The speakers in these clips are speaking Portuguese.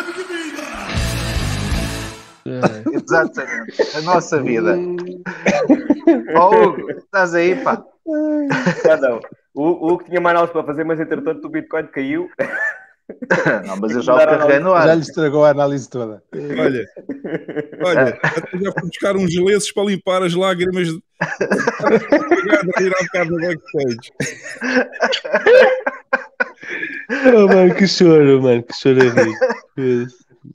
sabe de vida. É. Exatamente, a nossa vida. oh, Hugo, estás aí, pá. Perdão, o Hugo tinha mais análise para fazer, mas entretanto o Bitcoin caiu. Não, mas eu já o carreguei no ar. Já lhe estragou a análise toda. Olha, olha, até já fui buscar uns lenços para limpar as lágrimas. Obrigado a ir à bocado do backstage. Oh, mano, que choro, mano, que choro é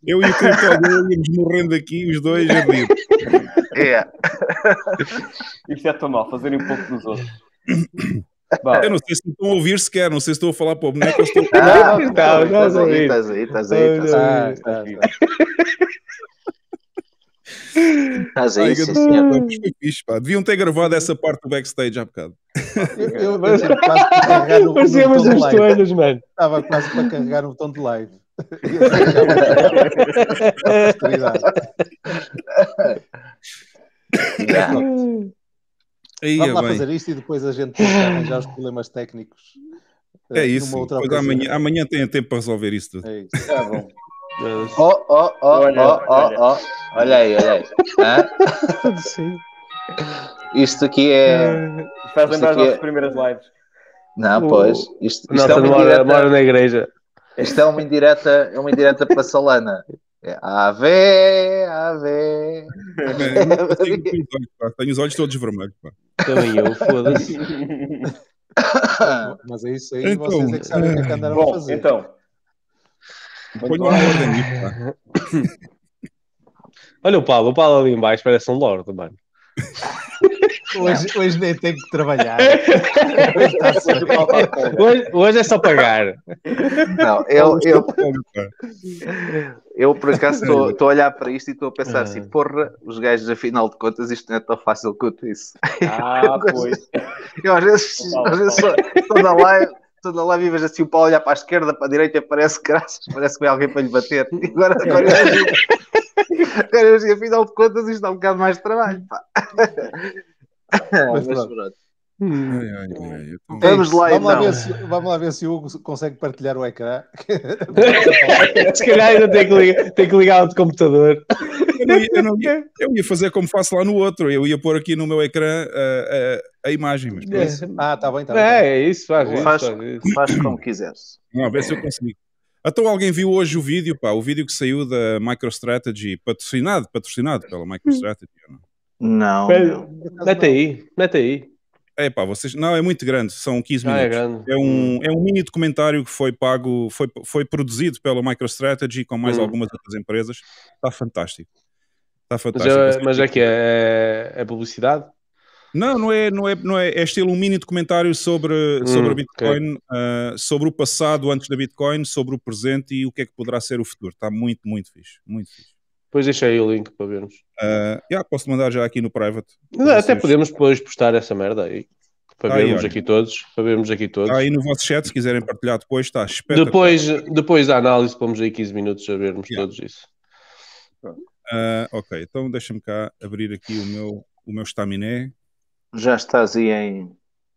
Eu e o Criptogão íamos morrendo aqui, os dois a vir. É. Isto é tão mal, fazerem um pouco dos outros. Bom. Eu não sei se estão a ouvir sequer, não sei se estou a falar para o boneco ou se estou a falar. estás aí. Estás aí, estás aí. Estás aí, sim, senhor. Fixe, pá. Deviam ter gravado essa parte do backstage há bocado. Parecia umas toalhas, mano. Estava quase para carregar um botão de live. yeah. Vamos lá bem. fazer isto e depois a gente já os problemas técnicos. Eh, é isso. Amanhã, amanhã tem tempo para resolver isso tudo. É isso. Tá bom. Das... Oh, oh, oh, olha, oh, olha. oh, Olha aí, olha aí. Hã? Sim. Isto aqui é. é. Faz lembrar as nossas é... primeiras lives. Não, pois. Isto, isto Nossa, é uma mora, indireta... mora na igreja. Isto é uma indireta, é uma indireta para Solana. É ave, ave. É, tenho, tenho, tenho os olhos todos vermelhos, pá. Também eu, foda-se. Mas é isso aí, então, vocês é que sabem o que é... que andaram Bom, a fazer. Então, ordem Olha o Paulo, o Paulo ali embaixo parece um lorde, mano. Hoje, hoje nem tenho que trabalhar. Hoje, hoje, é só pagar. Não, é eu, eu, eu por acaso estou a olhar para isto e estou a pensar assim: ah. porra, os gajos, afinal de contas, isto não é tão fácil quanto isso. Ah, pois. Eu às vezes, às vezes sou, sou na live toda lá vivas assim o Paulo olhar para a esquerda, para a direita, parece graças, parece que vem alguém para lhe bater. E agora, agora Agora, afinal de contas, isto dá um bocado mais de trabalho. Pá. Mas, mas pronto. É. Vamos lá então. vamos lá ver se o Hugo consegue partilhar o ecrã. se calhar ainda tem que ligar, tem que ligar o computador. Eu, não ia, eu, não eu, ia, fazer como faço lá no outro, eu ia pôr aqui no meu ecrã uh, uh, a imagem. Mas é. Ah, tá bem, tá bem. É, é isso, faz, isso, faz, isso. faz como quiseres. Não, se eu consigo. Então alguém viu hoje o vídeo, pá, o vídeo que saiu da MicroStrategy, patrocinado, patrocinado pela hum. MicroStrategy. Não, não. Mete aí, mete aí. É pá, vocês. Não, é muito grande, são 15 minutos. Ah, é, grande. é, um, hum. é um mini documentário que foi pago, foi, foi produzido pela MicroStrategy com mais hum. algumas outras empresas. Está fantástico. Está fantástico. É, tipo mas é, mas é que é, é publicidade? Não, não é, não é, não é. É estilo um mini documentário sobre, sobre hum, a Bitcoin, okay. uh, sobre o passado antes da Bitcoin, sobre o presente e o que é que poderá ser o futuro. Está muito, muito fixe. Muito fixe. Depois deixa aí o link para vermos. Uh, yeah, posso mandar já aqui no private. Não, até vocês. podemos depois postar essa merda aí. Para tá vermos aí, aqui todos. Para vermos aqui todos. Tá aí no vosso chat, se quiserem partilhar depois, está depois Depois da análise, pomos aí 15 minutos a vermos yeah. todos isso. Uh, ok, então deixa-me cá abrir aqui o meu, o meu estaminé. Já estás aí em,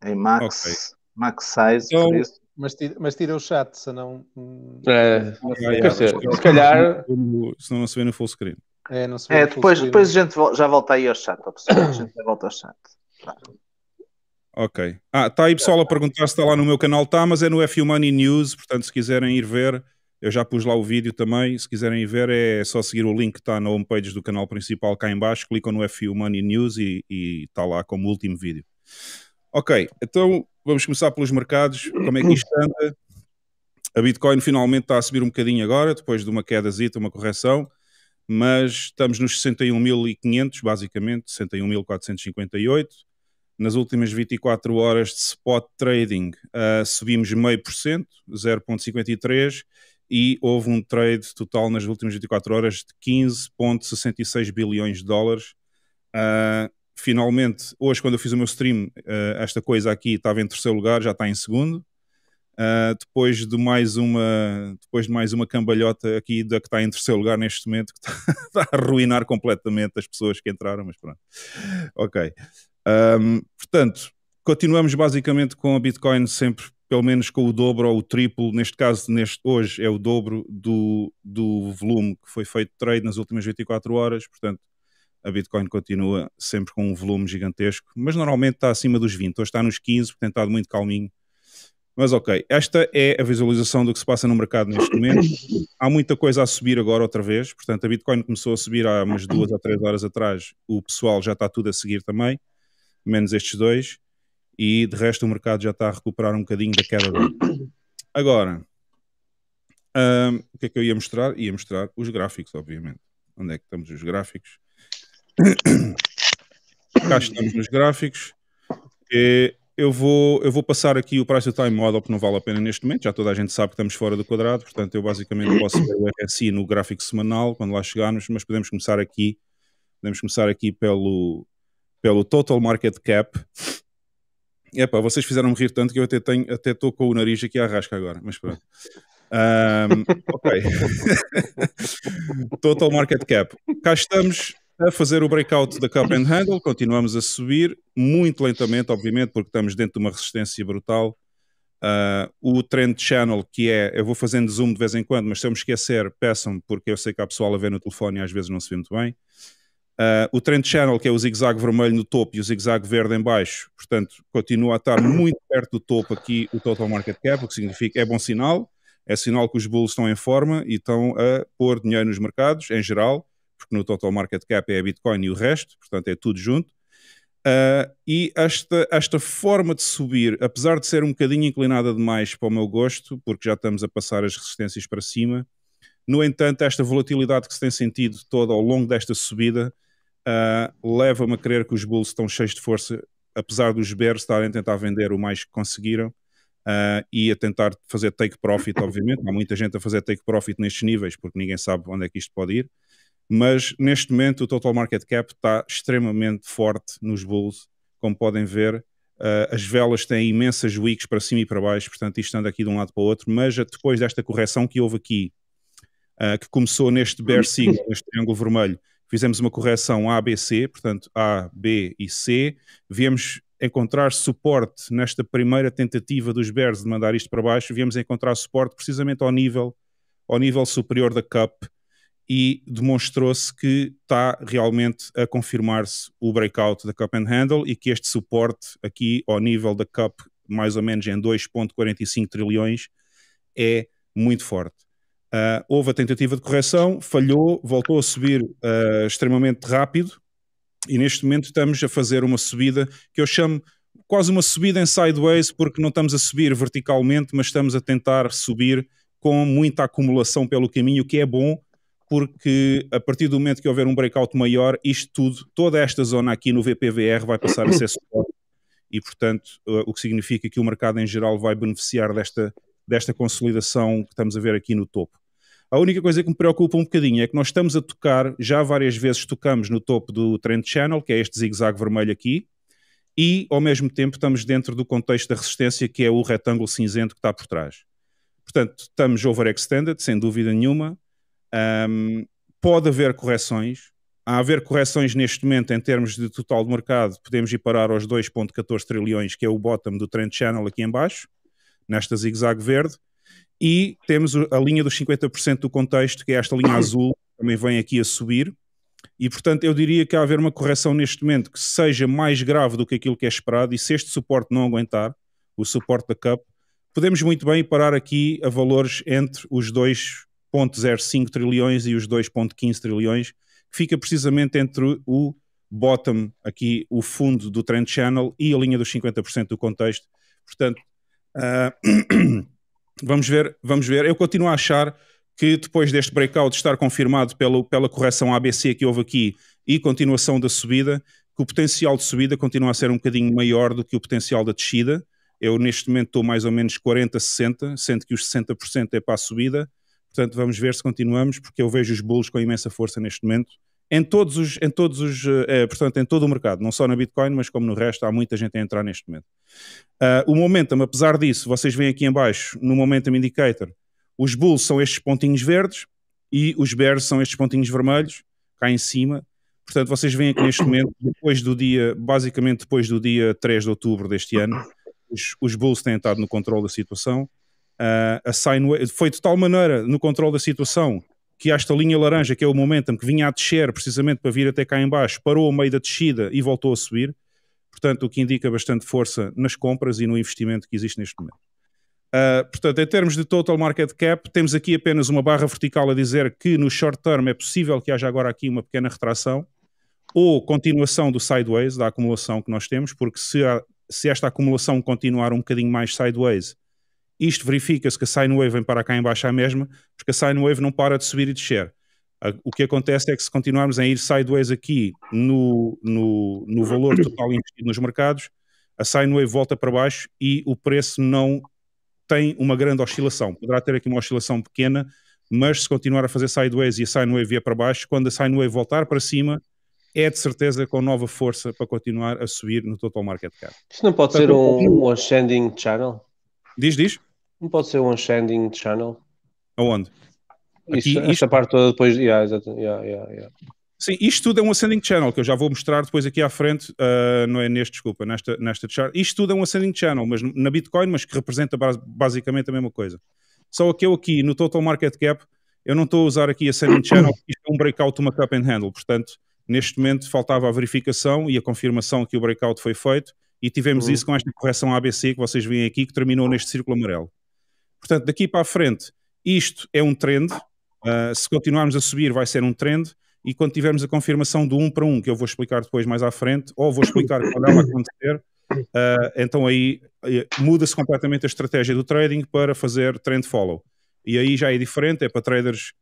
em max, okay. max size, então, por isso. Mas tira, mas tira o chat, senão. É, é, é, se calhar. Se não se vê no full screen. É, não se vê é depois, depois a gente já volta aí ao chat, pessoal. A gente já volta ao chat. Ok. Ah, está aí pessoal a perguntar se está lá no meu canal. Está, mas é no F Money News. Portanto, se quiserem ir ver, eu já pus lá o vídeo também. Se quiserem ir ver, é só seguir o link que está na homepage do canal principal cá embaixo. Clicam no F Money News e, e está lá como último vídeo. Ok, então vamos começar pelos mercados. Como é que isto anda? A Bitcoin finalmente está a subir um bocadinho agora, depois de uma quedazita, uma correção, mas estamos nos 61.500, basicamente, 61.458. Nas últimas 24 horas de spot trading uh, subimos 0,5%, 0,53%, e houve um trade total nas últimas 24 horas de 15,66 bilhões de dólares. Uh, finalmente, hoje, quando eu fiz o meu stream, uh, esta coisa aqui estava em terceiro lugar, já está em segundo. Uh, depois de mais uma depois de mais uma cambalhota aqui da que está em terceiro lugar neste momento que está, a arruinar completamente as pessoas que entraram, mas pronto ok um, portanto, continuamos basicamente com a Bitcoin sempre pelo menos com o dobro ou o triplo, neste caso, neste, hoje é o dobro do, do volume que foi feito trade nas últimas 24 horas, portanto, a Bitcoin continua sempre com um volume gigantesco, mas normalmente está acima dos 20, hoje está nos 15, tem estado muito calminho. Mas ok, esta é a visualização do que se passa no mercado neste momento. Há muita coisa a subir agora outra vez, portanto a Bitcoin começou a subir há umas duas ou três horas atrás, o pessoal já está tudo a seguir também, menos estes dois, e de resto o mercado já está a recuperar um bocadinho da queda dele. Agora, um, o que é que eu ia mostrar? Ia mostrar os gráficos, obviamente. Onde é que estamos os gráficos? Cá estamos nos gráficos. E é, eu, vou, eu vou passar aqui o price time model, que não vale a pena neste momento. Já toda a gente sabe que estamos fora do quadrado, portanto, eu basicamente posso ver o RSI no gráfico semanal quando lá chegarmos, mas podemos começar aqui. Podemos começar aqui pelo, pelo Total Market Cap. Epá, vocês fizeram-me rir tanto que eu até tenho, até estou com o nariz aqui à rasca agora, mas pronto. Um, ok. Total Market Cap. Cá estamos, a fazer o breakout da Cup and Handle, continuamos a subir, muito lentamente, obviamente, porque estamos dentro de uma resistência brutal. Uh, o Trend Channel, que é, eu vou fazendo zoom de vez em quando, mas se eu me esquecer, peçam, porque eu sei que há pessoal a ver no telefone e às vezes não se vê muito bem. Uh, o Trend Channel, que é o zigue-zague vermelho no topo e o zigue-zague verde em baixo, portanto, continua a estar muito perto do topo aqui o Total Market Cap, o que significa é bom sinal, é sinal que os bulls estão em forma e estão a pôr dinheiro nos mercados, em geral, porque no total market cap é a Bitcoin e o resto, portanto é tudo junto. Uh, e esta, esta forma de subir, apesar de ser um bocadinho inclinada demais para o meu gosto, porque já estamos a passar as resistências para cima, no entanto, esta volatilidade que se tem sentido toda ao longo desta subida uh, leva-me a crer que os bulls estão cheios de força, apesar dos bears estarem a tentar vender o mais que conseguiram uh, e a tentar fazer take profit, obviamente. Há muita gente a fazer take profit nestes níveis, porque ninguém sabe onde é que isto pode ir mas neste momento o total market cap está extremamente forte nos bulls, como podem ver. Uh, as velas têm imensas wicks para cima e para baixo, portanto, isto anda aqui de um lado para o outro. Mas depois desta correção que houve aqui, uh, que começou neste bear signal, neste triângulo vermelho, fizemos uma correção A, B, C, portanto, A, B e C. Viemos encontrar suporte nesta primeira tentativa dos bears de mandar isto para baixo, viemos encontrar suporte precisamente ao nível, ao nível superior da cup, e demonstrou-se que está realmente a confirmar-se o breakout da Cup and Handle e que este suporte aqui ao nível da Cup, mais ou menos em 2,45 trilhões, é muito forte. Uh, houve a tentativa de correção, falhou, voltou a subir uh, extremamente rápido e neste momento estamos a fazer uma subida que eu chamo quase uma subida em sideways, porque não estamos a subir verticalmente, mas estamos a tentar subir com muita acumulação pelo caminho, o que é bom porque a partir do momento que houver um breakout maior, isto tudo, toda esta zona aqui no VPVR vai passar a ser suporte e, portanto, eh, o que significa que o mercado em geral vai beneficiar desta, desta consolidação que estamos a ver aqui no topo. A única coisa que me preocupa um bocadinho é que nós estamos a tocar, já várias vezes tocamos no topo do Trend Channel, que é este zigue-zague vermelho aqui, e ao mesmo tempo estamos dentro do contexto da resistência, que é o retângulo cinzento que está por trás. Portanto, estamos overextended, sem dúvida nenhuma, um, pode haver correções. A haver correções neste momento em termos de total de mercado, podemos ir parar aos 2,14 trilhões, que é o bottom do Trend Channel aqui em baixo, nesta zigue-zague verde. E temos a linha dos 50% do contexto, que é esta linha azul, que também vem aqui a subir. E, portanto, eu diria que há haver uma correção neste momento que seja mais grave do que aquilo que é esperado, e se este suporte não aguentar, o suporte da CUP, podemos muito bem parar aqui a valores entre os dois 2.05 trilhões e os 2.15 trilhões, que fica precisamente entre o bottom, aqui o fundo do trend channel e a linha dos 50% do contexto. Portanto, uh, vamos ver, vamos ver. Eu continuo a achar que depois deste breakout estar confirmado pelo, pela correção ABC que houve aqui e continuação da subida, que o potencial de subida continua a ser um bocadinho maior do que o potencial da descida. Eu neste momento estou mais ou menos 40-60, sendo que os 60% é para a subida Portanto, vamos ver se continuamos, porque eu vejo os bulls com imensa força neste momento. Em todos os, em todos os, eh, eh, portanto, em todo o mercado, não só na Bitcoin, mas como no resto, há muita gente a entrar neste momento. Uh, o momentum, apesar disso, vocês veem aqui embaixo no momentum indicator, os bulls são estes pontinhos verdes e os bears são estes pontinhos vermelhos, cá em cima. Portanto, vocês veem aqui neste momento, depois do dia, basicamente depois do dia 3 de outubro deste ano, os, os bulls têm estado no controle da situação Uh, a Sine foi de tal maneira no controle da situação que esta linha laranja, que é o momentum, que vinha a descer precisamente para vir até cá embaixo, parou ao meio da descida e voltou a subir. Portanto, o que indica bastante força nas compras e no investimento que existe neste momento. Uh, portanto, em termos de total market cap, temos aqui apenas uma barra vertical a dizer que no short term é possível que haja agora aqui uma pequena retração ou continuação do sideways, da acumulação que nós temos, porque se, se esta acumulação continuar um bocadinho mais sideways, isto verifica-se que a sine wave vem para cá embaixo à mesma, porque a sine wave não para de subir e descer. O que acontece é que se continuarmos a ir sideways aqui no, no, no valor total investido nos mercados, a sine wave volta para baixo e o preço não tem uma grande oscilação. Poderá ter aqui uma oscilação pequena, mas se continuar a fazer sideways e a sine wave vier para baixo, quando a sine wave voltar para cima, é de certeza com nova força para continuar a subir no total market cap. Isto não pode ser um, um ascending channel? Diz, diz. Não pode ser um ascending Channel? Aonde? Isso, Aqui, esta isto... parte toda depois. Yeah, yeah, yeah, yeah. Sim, isto tudo é um ascending channel, que eu já vou mostrar depois aqui à frente, uh, não é neste, desculpa, nesta, nesta chart. Isto tudo é um ascending channel, mas na Bitcoin, mas que representa basicamente a mesma coisa. Só que eu aqui, no total market cap, eu não estou a usar aqui ascending channel, isto é um breakout, uma cup and handle, portanto, neste momento faltava a verificação e a confirmação que o breakout foi feito, e tivemos uhum. isso com esta correção ABC que vocês veem aqui, que terminou neste círculo amarelo. Portanto, daqui para a frente, isto é um trend. Uh, se continuarmos a subir, vai ser um trend. E quando tivermos a confirmação do 1 para 1, que eu vou explicar depois mais à frente, ou vou explicar o que vai acontecer, uh, então aí eh, muda-se completamente a estratégia do trading para fazer trend follow. E aí já é diferente, é para traders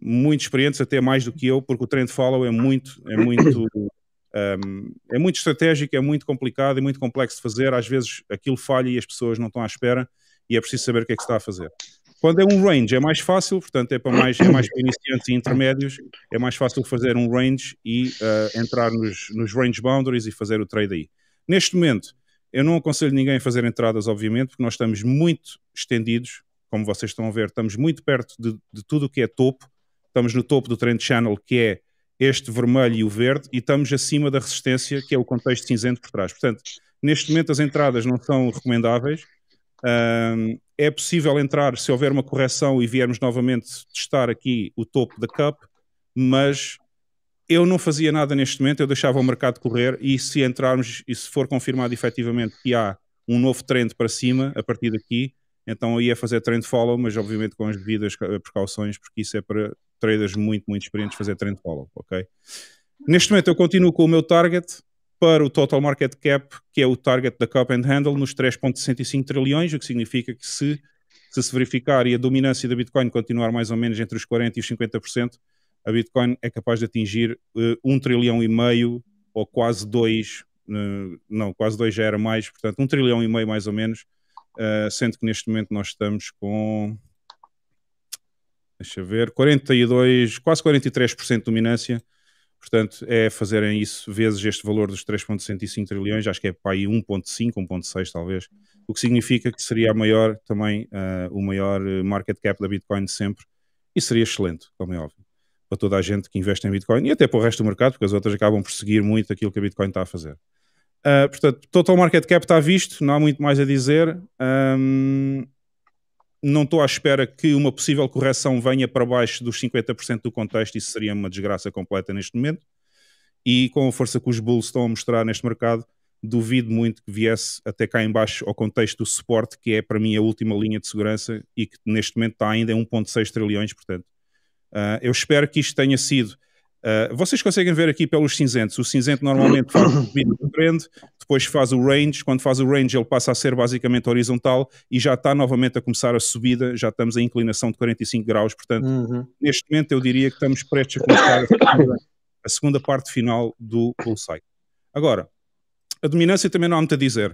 muito experientes, até mais do que eu, porque o trend follow é muito, é muito, um, é muito estratégico, é muito complicado e muito complexo de fazer. Às vezes aquilo falha e as pessoas não estão à espera e é preciso saber o que é que se está a fazer. Quando é um range é mais fácil, portanto é para mais, é mais para iniciantes e intermédios, é mais fácil fazer um range e uh, entrar nos, nos range boundaries e fazer o trade aí. Neste momento, eu não aconselho ninguém a fazer entradas, obviamente, porque nós estamos muito estendidos, como vocês estão a ver, estamos muito perto de, de tudo o que é topo, estamos no topo do trend channel, que é este vermelho e o verde, e estamos acima da resistência, que é o contexto cinzento por trás. Portanto, neste momento as entradas não são recomendáveis, um, é possível entrar se houver uma correção e viermos novamente testar aqui o topo da Cup, mas eu não fazia nada neste momento, eu deixava o mercado correr e se entrarmos e se for confirmado efetivamente que há um novo trend para cima a partir daqui, então aí é fazer trend follow, mas obviamente com as devidas precauções, porque isso é para traders muito, muito experientes fazer trend follow, ok? Neste momento eu continuo com o meu target, para o total market cap, que é o target da Cup and Handle, nos 3,65 trilhões, o que significa que se, se, se verificar e a dominância da Bitcoin continuar mais ou menos entre os 40% e os 50%, a Bitcoin é capaz de atingir uh, eh, 1 trilhão e meio, ou quase 2, uh, eh, não, quase 2 já era mais, portanto 1 trilhão e meio mais ou menos, uh, sendo que neste momento nós estamos com... Deixa eu ver, 42, quase 43% de dominância, Portanto, é fazerem isso vezes este valor dos 3,65 trilhões, acho que é para aí 1,5, 1,6 talvez, o que significa que seria a maior, também uh, o maior eh, market cap da Bitcoin de sempre, e seria excelente, como é óbvio, para toda a gente que investe em Bitcoin e até para o resto do mercado, porque as outras acabam por seguir muito aquilo que a Bitcoin está a fazer. Uh, portanto, total market cap está visto, não há muito mais a dizer. Um, não estou à espera que uma possível correção venha para baixo dos 50% do contexto, isso seria uma desgraça completa neste momento. E com a força que os Bulls estão a mostrar neste mercado, duvido muito que viesse até cá embaixo ao contexto do suporte, que é para mim a última linha de segurança e que neste momento está ainda em 1.6 trilhões, portanto. Uh, eu espero que isto tenha sido eh, vocês conseguem ver aqui pelos cinzentos. O cinzento normalmente faz o prende, depois faz o range. Quando faz o range, ele passa a ser basicamente horizontal e já está novamente a começar a subida. Já estamos em inclinação de 45 graus. Portanto, uhum. neste momento, eu diria que estamos prestes a começar a, segunda, a segunda parte final do bullseye. Agora, a dominância também não há muito a dizer.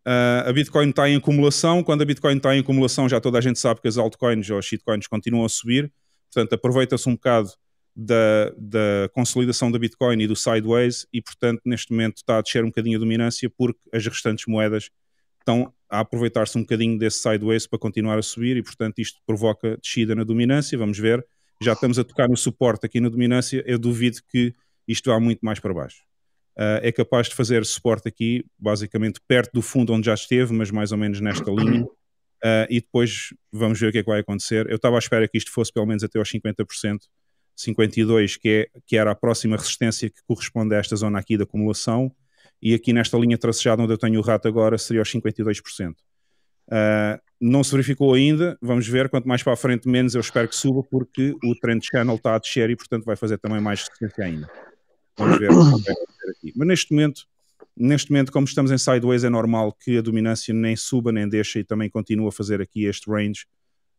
Uh, a Bitcoin está em acumulação. Quando a Bitcoin está em acumulação, já toda a gente sabe que as altcoins ou as shitcoins continuam a subir. Portanto, aproveita-se um bocado da, da, consolidação da Bitcoin e do sideways e, portanto, neste momento está a descer um bocadinho a dominância porque as restantes moedas estão a aproveitar-se um bocadinho desse sideways para continuar a subir e, portanto, isto provoca descida na dominância. Vamos ver. Já estamos a tocar no suporte aqui na dominância. Eu duvido que isto vá muito mais para baixo. Uh, é capaz de fazer suporte aqui, basicamente perto do fundo onde já esteve, mas mais ou menos nesta linha. Uh, e depois vamos ver o que é que vai acontecer. Eu estava à espera que isto fosse pelo menos até aos 50%. 52, que, é, que era a próxima resistência que corresponde a esta zona aqui da acumulação, e aqui nesta linha tracejada onde eu tenho o rato agora seria os 52%. Uh, ah, não se verificou ainda, vamos ver, quanto mais para a frente menos eu espero que suba, porque o trend channel está a descer e portanto vai fazer também mais resistência ainda. Vamos ver, vamos Mas neste momento, neste momento, como estamos em sideways, é normal que a dominância nem suba nem deixa e também continua a fazer aqui este range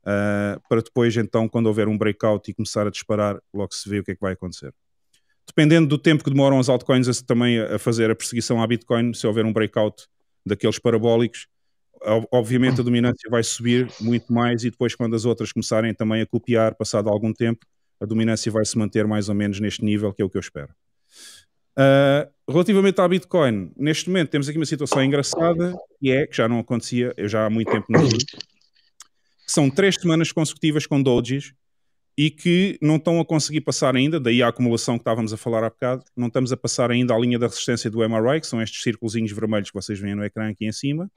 uh, para depois, então, quando houver um breakout e começar a disparar, logo se vê o que é que vai acontecer. Dependendo do tempo que demoram as altcoins a, também a fazer a perseguição à Bitcoin, se houver um breakout daqueles parabólicos, obviamente a dominância vai subir muito mais e depois quando as outras começarem também a copiar, passado algum tempo, a dominância vai se manter mais ou menos neste nível, que é o que eu espero. Uh, relativamente à Bitcoin, neste momento temos aqui uma situação engraçada, que é que já não acontecia, eu já há muito tempo não são três semanas consecutivas com doujis e que não estão a conseguir passar ainda, daí a acumulação que estávamos a falar há bocado, não estamos a passar ainda a linha da resistência do MRI, que são estes círculos vermelhos que vocês veem no ecrã aqui em cima.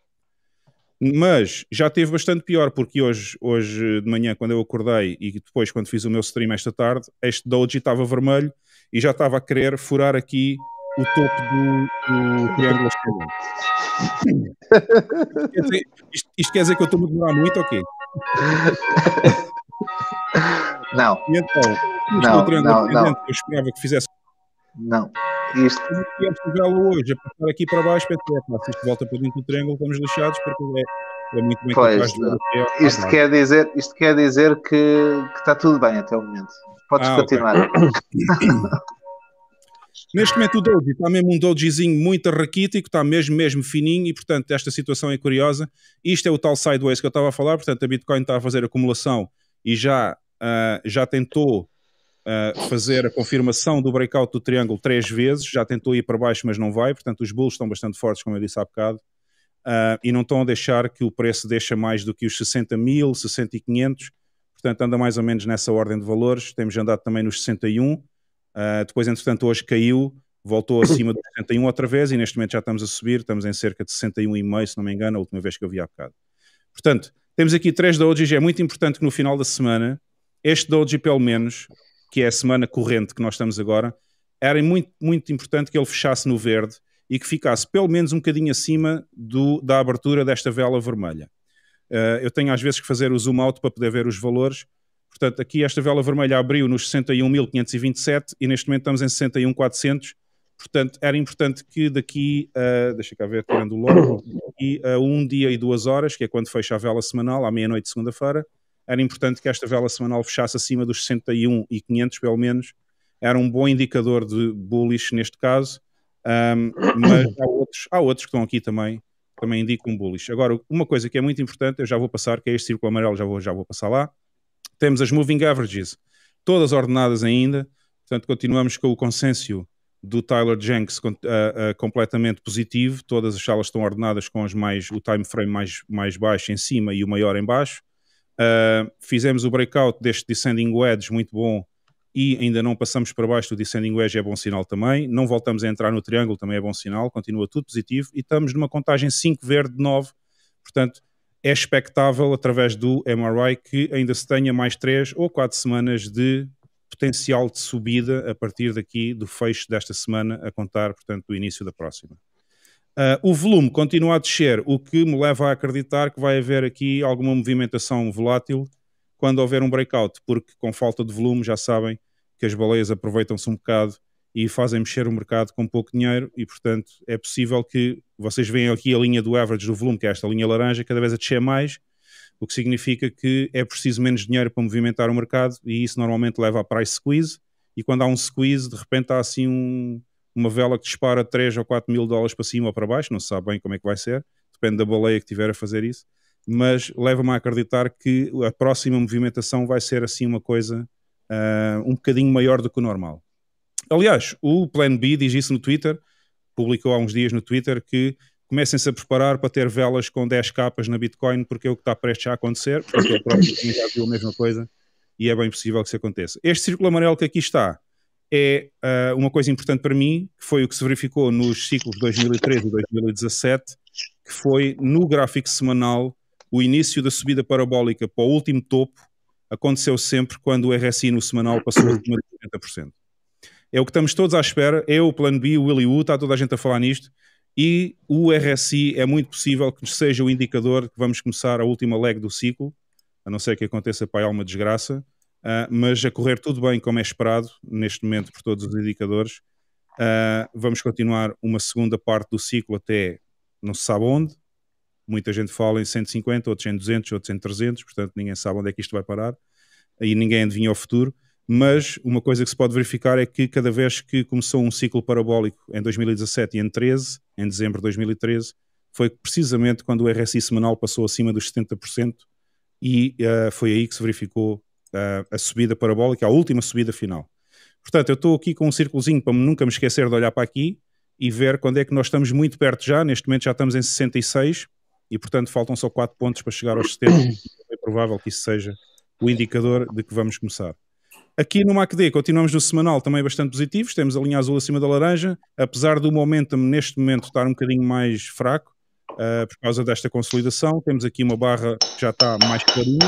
Mas já teve bastante pior, porque hoje, hoje de manhã, quando eu acordei e depois quando fiz o meu stream esta tarde, este doji estava vermelho e já estava a querer furar aqui o topo do, do triângulo escalante. isto, isto, quer dizer que eu estou a demorar muito ou okay? quê? Não. E então, não, não, não. eu esperava que fizesse. Não. Isto. Eu não hoje, a é passar aqui para baixo, pensei, pá, se isto volta para dentro do triângulo, estamos lixados porque é, é muito bem pois, capaz eh, isto, quer dizer, isto quer dizer que, que está tudo bem até o momento. Podes ah, continuar. Okay. Neste momento é o doji está mesmo um dojizinho muito raquítico, está mesmo, mesmo fininho e, portanto, esta situação é curiosa. Isto é o tal sideways que eu estava a falar, portanto, a Bitcoin está a fazer acumulação e já, uh, já tentou uh, fazer a confirmação do breakout do triângulo três vezes, já tentou ir para baixo, mas não vai, portanto, os bulls estão bastante fortes, como eu disse há bocado. Uh, e não estão a deixar que o preço deixa mais do que os 60 mil, 60 e 500, portanto anda mais ou menos nessa ordem de valores, temos andado também nos 61, Uh, depois, entretanto, hoje caiu, voltou acima de 61 outra vez e neste momento já estamos a subir, estamos em cerca de 61,5, se não me engano, a última vez que eu vi há bocado. Portanto, temos aqui três dojis, é muito importante que no final da semana, este doji pelo menos, que é a semana corrente que nós estamos agora, era muito, muito importante que ele fechasse no verde e que ficasse pelo menos um bocadinho acima do, da abertura desta vela vermelha. Uh, eu tenho às vezes que fazer o zoom out para poder ver os valores, Portanto, aqui esta vela vermelha abriu nos 61.527 e neste momento estamos em 61.400. Portanto, era importante que daqui, uh, deixa cá ver, tirando o logo, daqui a um dia e duas horas, que é quando fecha a vela semanal, à meia-noite de segunda-feira, era importante que esta vela semanal fechasse acima dos 61.500, pelo menos. Era um bom indicador de bullish neste caso, um, mas há outros, há outros que estão aqui também, também indicam bullish. Agora, uma coisa que é muito importante, eu já vou passar, que é este círculo amarelo, já vou, já vou passar lá temos as moving averages, todas ordenadas ainda, portanto, continuamos com o consenso do Tyler Jenks uh, uh, completamente positivo, todas as salas estão ordenadas com as mais, o time frame mais, mais baixo em cima e o maior em baixo. Uh, fizemos o breakout deste descending wedge muito bom e ainda não passamos para baixo do descending wedge, é bom sinal também. Não voltamos a entrar no triângulo, também é bom sinal, continua tudo positivo e estamos numa contagem 5 verde 9, portanto é expectável através do MRI que ainda se tenha mais 3 ou 4 semanas de potencial de subida a partir daqui do fecho desta semana a contar, portanto, do início da próxima. Uh, o volume continua a descer, o que me leva a acreditar que vai haver aqui alguma movimentação volátil quando houver um breakout, porque com falta de volume já sabem que as baleias aproveitam-se um bocado e fazem mexer o mercado com pouco dinheiro e, portanto, é possível que vocês veem aqui a linha do average do volume, que é esta linha laranja, cada vez a descer mais, o que significa que é preciso menos dinheiro para movimentar o mercado e isso normalmente leva a price squeeze e quando há um squeeze, de repente há assim um, uma vela que dispara 3 ou 4 mil dólares para cima ou para baixo, não se sabe bem como é que vai ser, depende da baleia que tiver a fazer isso, mas leva-me a acreditar que a próxima movimentação vai ser assim uma coisa uh, um bocadinho maior do que o normal. Aliás, o Plano B diz isso no Twitter, publicou há uns dias no Twitter que comecem-se a preparar para ter velas com 10 capas na Bitcoin, porque é o que está prestes a acontecer, porque o próprio já viu a mesma coisa e é bem possível que isso aconteça. Este círculo amarelo que aqui está é uh, uma coisa importante para mim, que foi o que se verificou nos ciclos 2013 e 2017, que foi no gráfico semanal o início da subida parabólica para o último topo aconteceu sempre quando o RSI no semanal passou de 50%. É o que estamos todos à espera. É o plano B, o Willy Wu, está toda a gente a falar nisto. E o RSI é muito possível que seja o indicador que vamos começar a última leg do ciclo, a não ser que aconteça para alguma desgraça. Uh, mas a correr tudo bem como é esperado neste momento por todos os indicadores, uh, vamos continuar uma segunda parte do ciclo até não se sabe onde. Muita gente fala em 150, outros em 200, outros em 300, portanto ninguém sabe onde é que isto vai parar e ninguém adivinha o futuro mas uma coisa que se pode verificar é que cada vez que começou um ciclo parabólico em 2017 e em 13, em dezembro de 2013, foi precisamente quando o RSI semanal passou acima dos 70% e uh, foi aí que se verificou uh, a subida parabólica, a última subida final. Portanto, eu estou aqui com um círculozinho para nunca me esquecer de olhar para aqui e ver quando é que nós estamos muito perto já. Neste momento já estamos em 66 e, portanto, faltam só 4 pontos para chegar aos 70. É provável que isso seja o indicador de que vamos começar. Aqui no MACD continuamos no semanal também bastante positivos, temos a linha azul acima da laranja, apesar do momento neste momento estar um bocadinho mais fraco, uh, por causa desta consolidação, temos aqui uma barra que já está mais clarinha,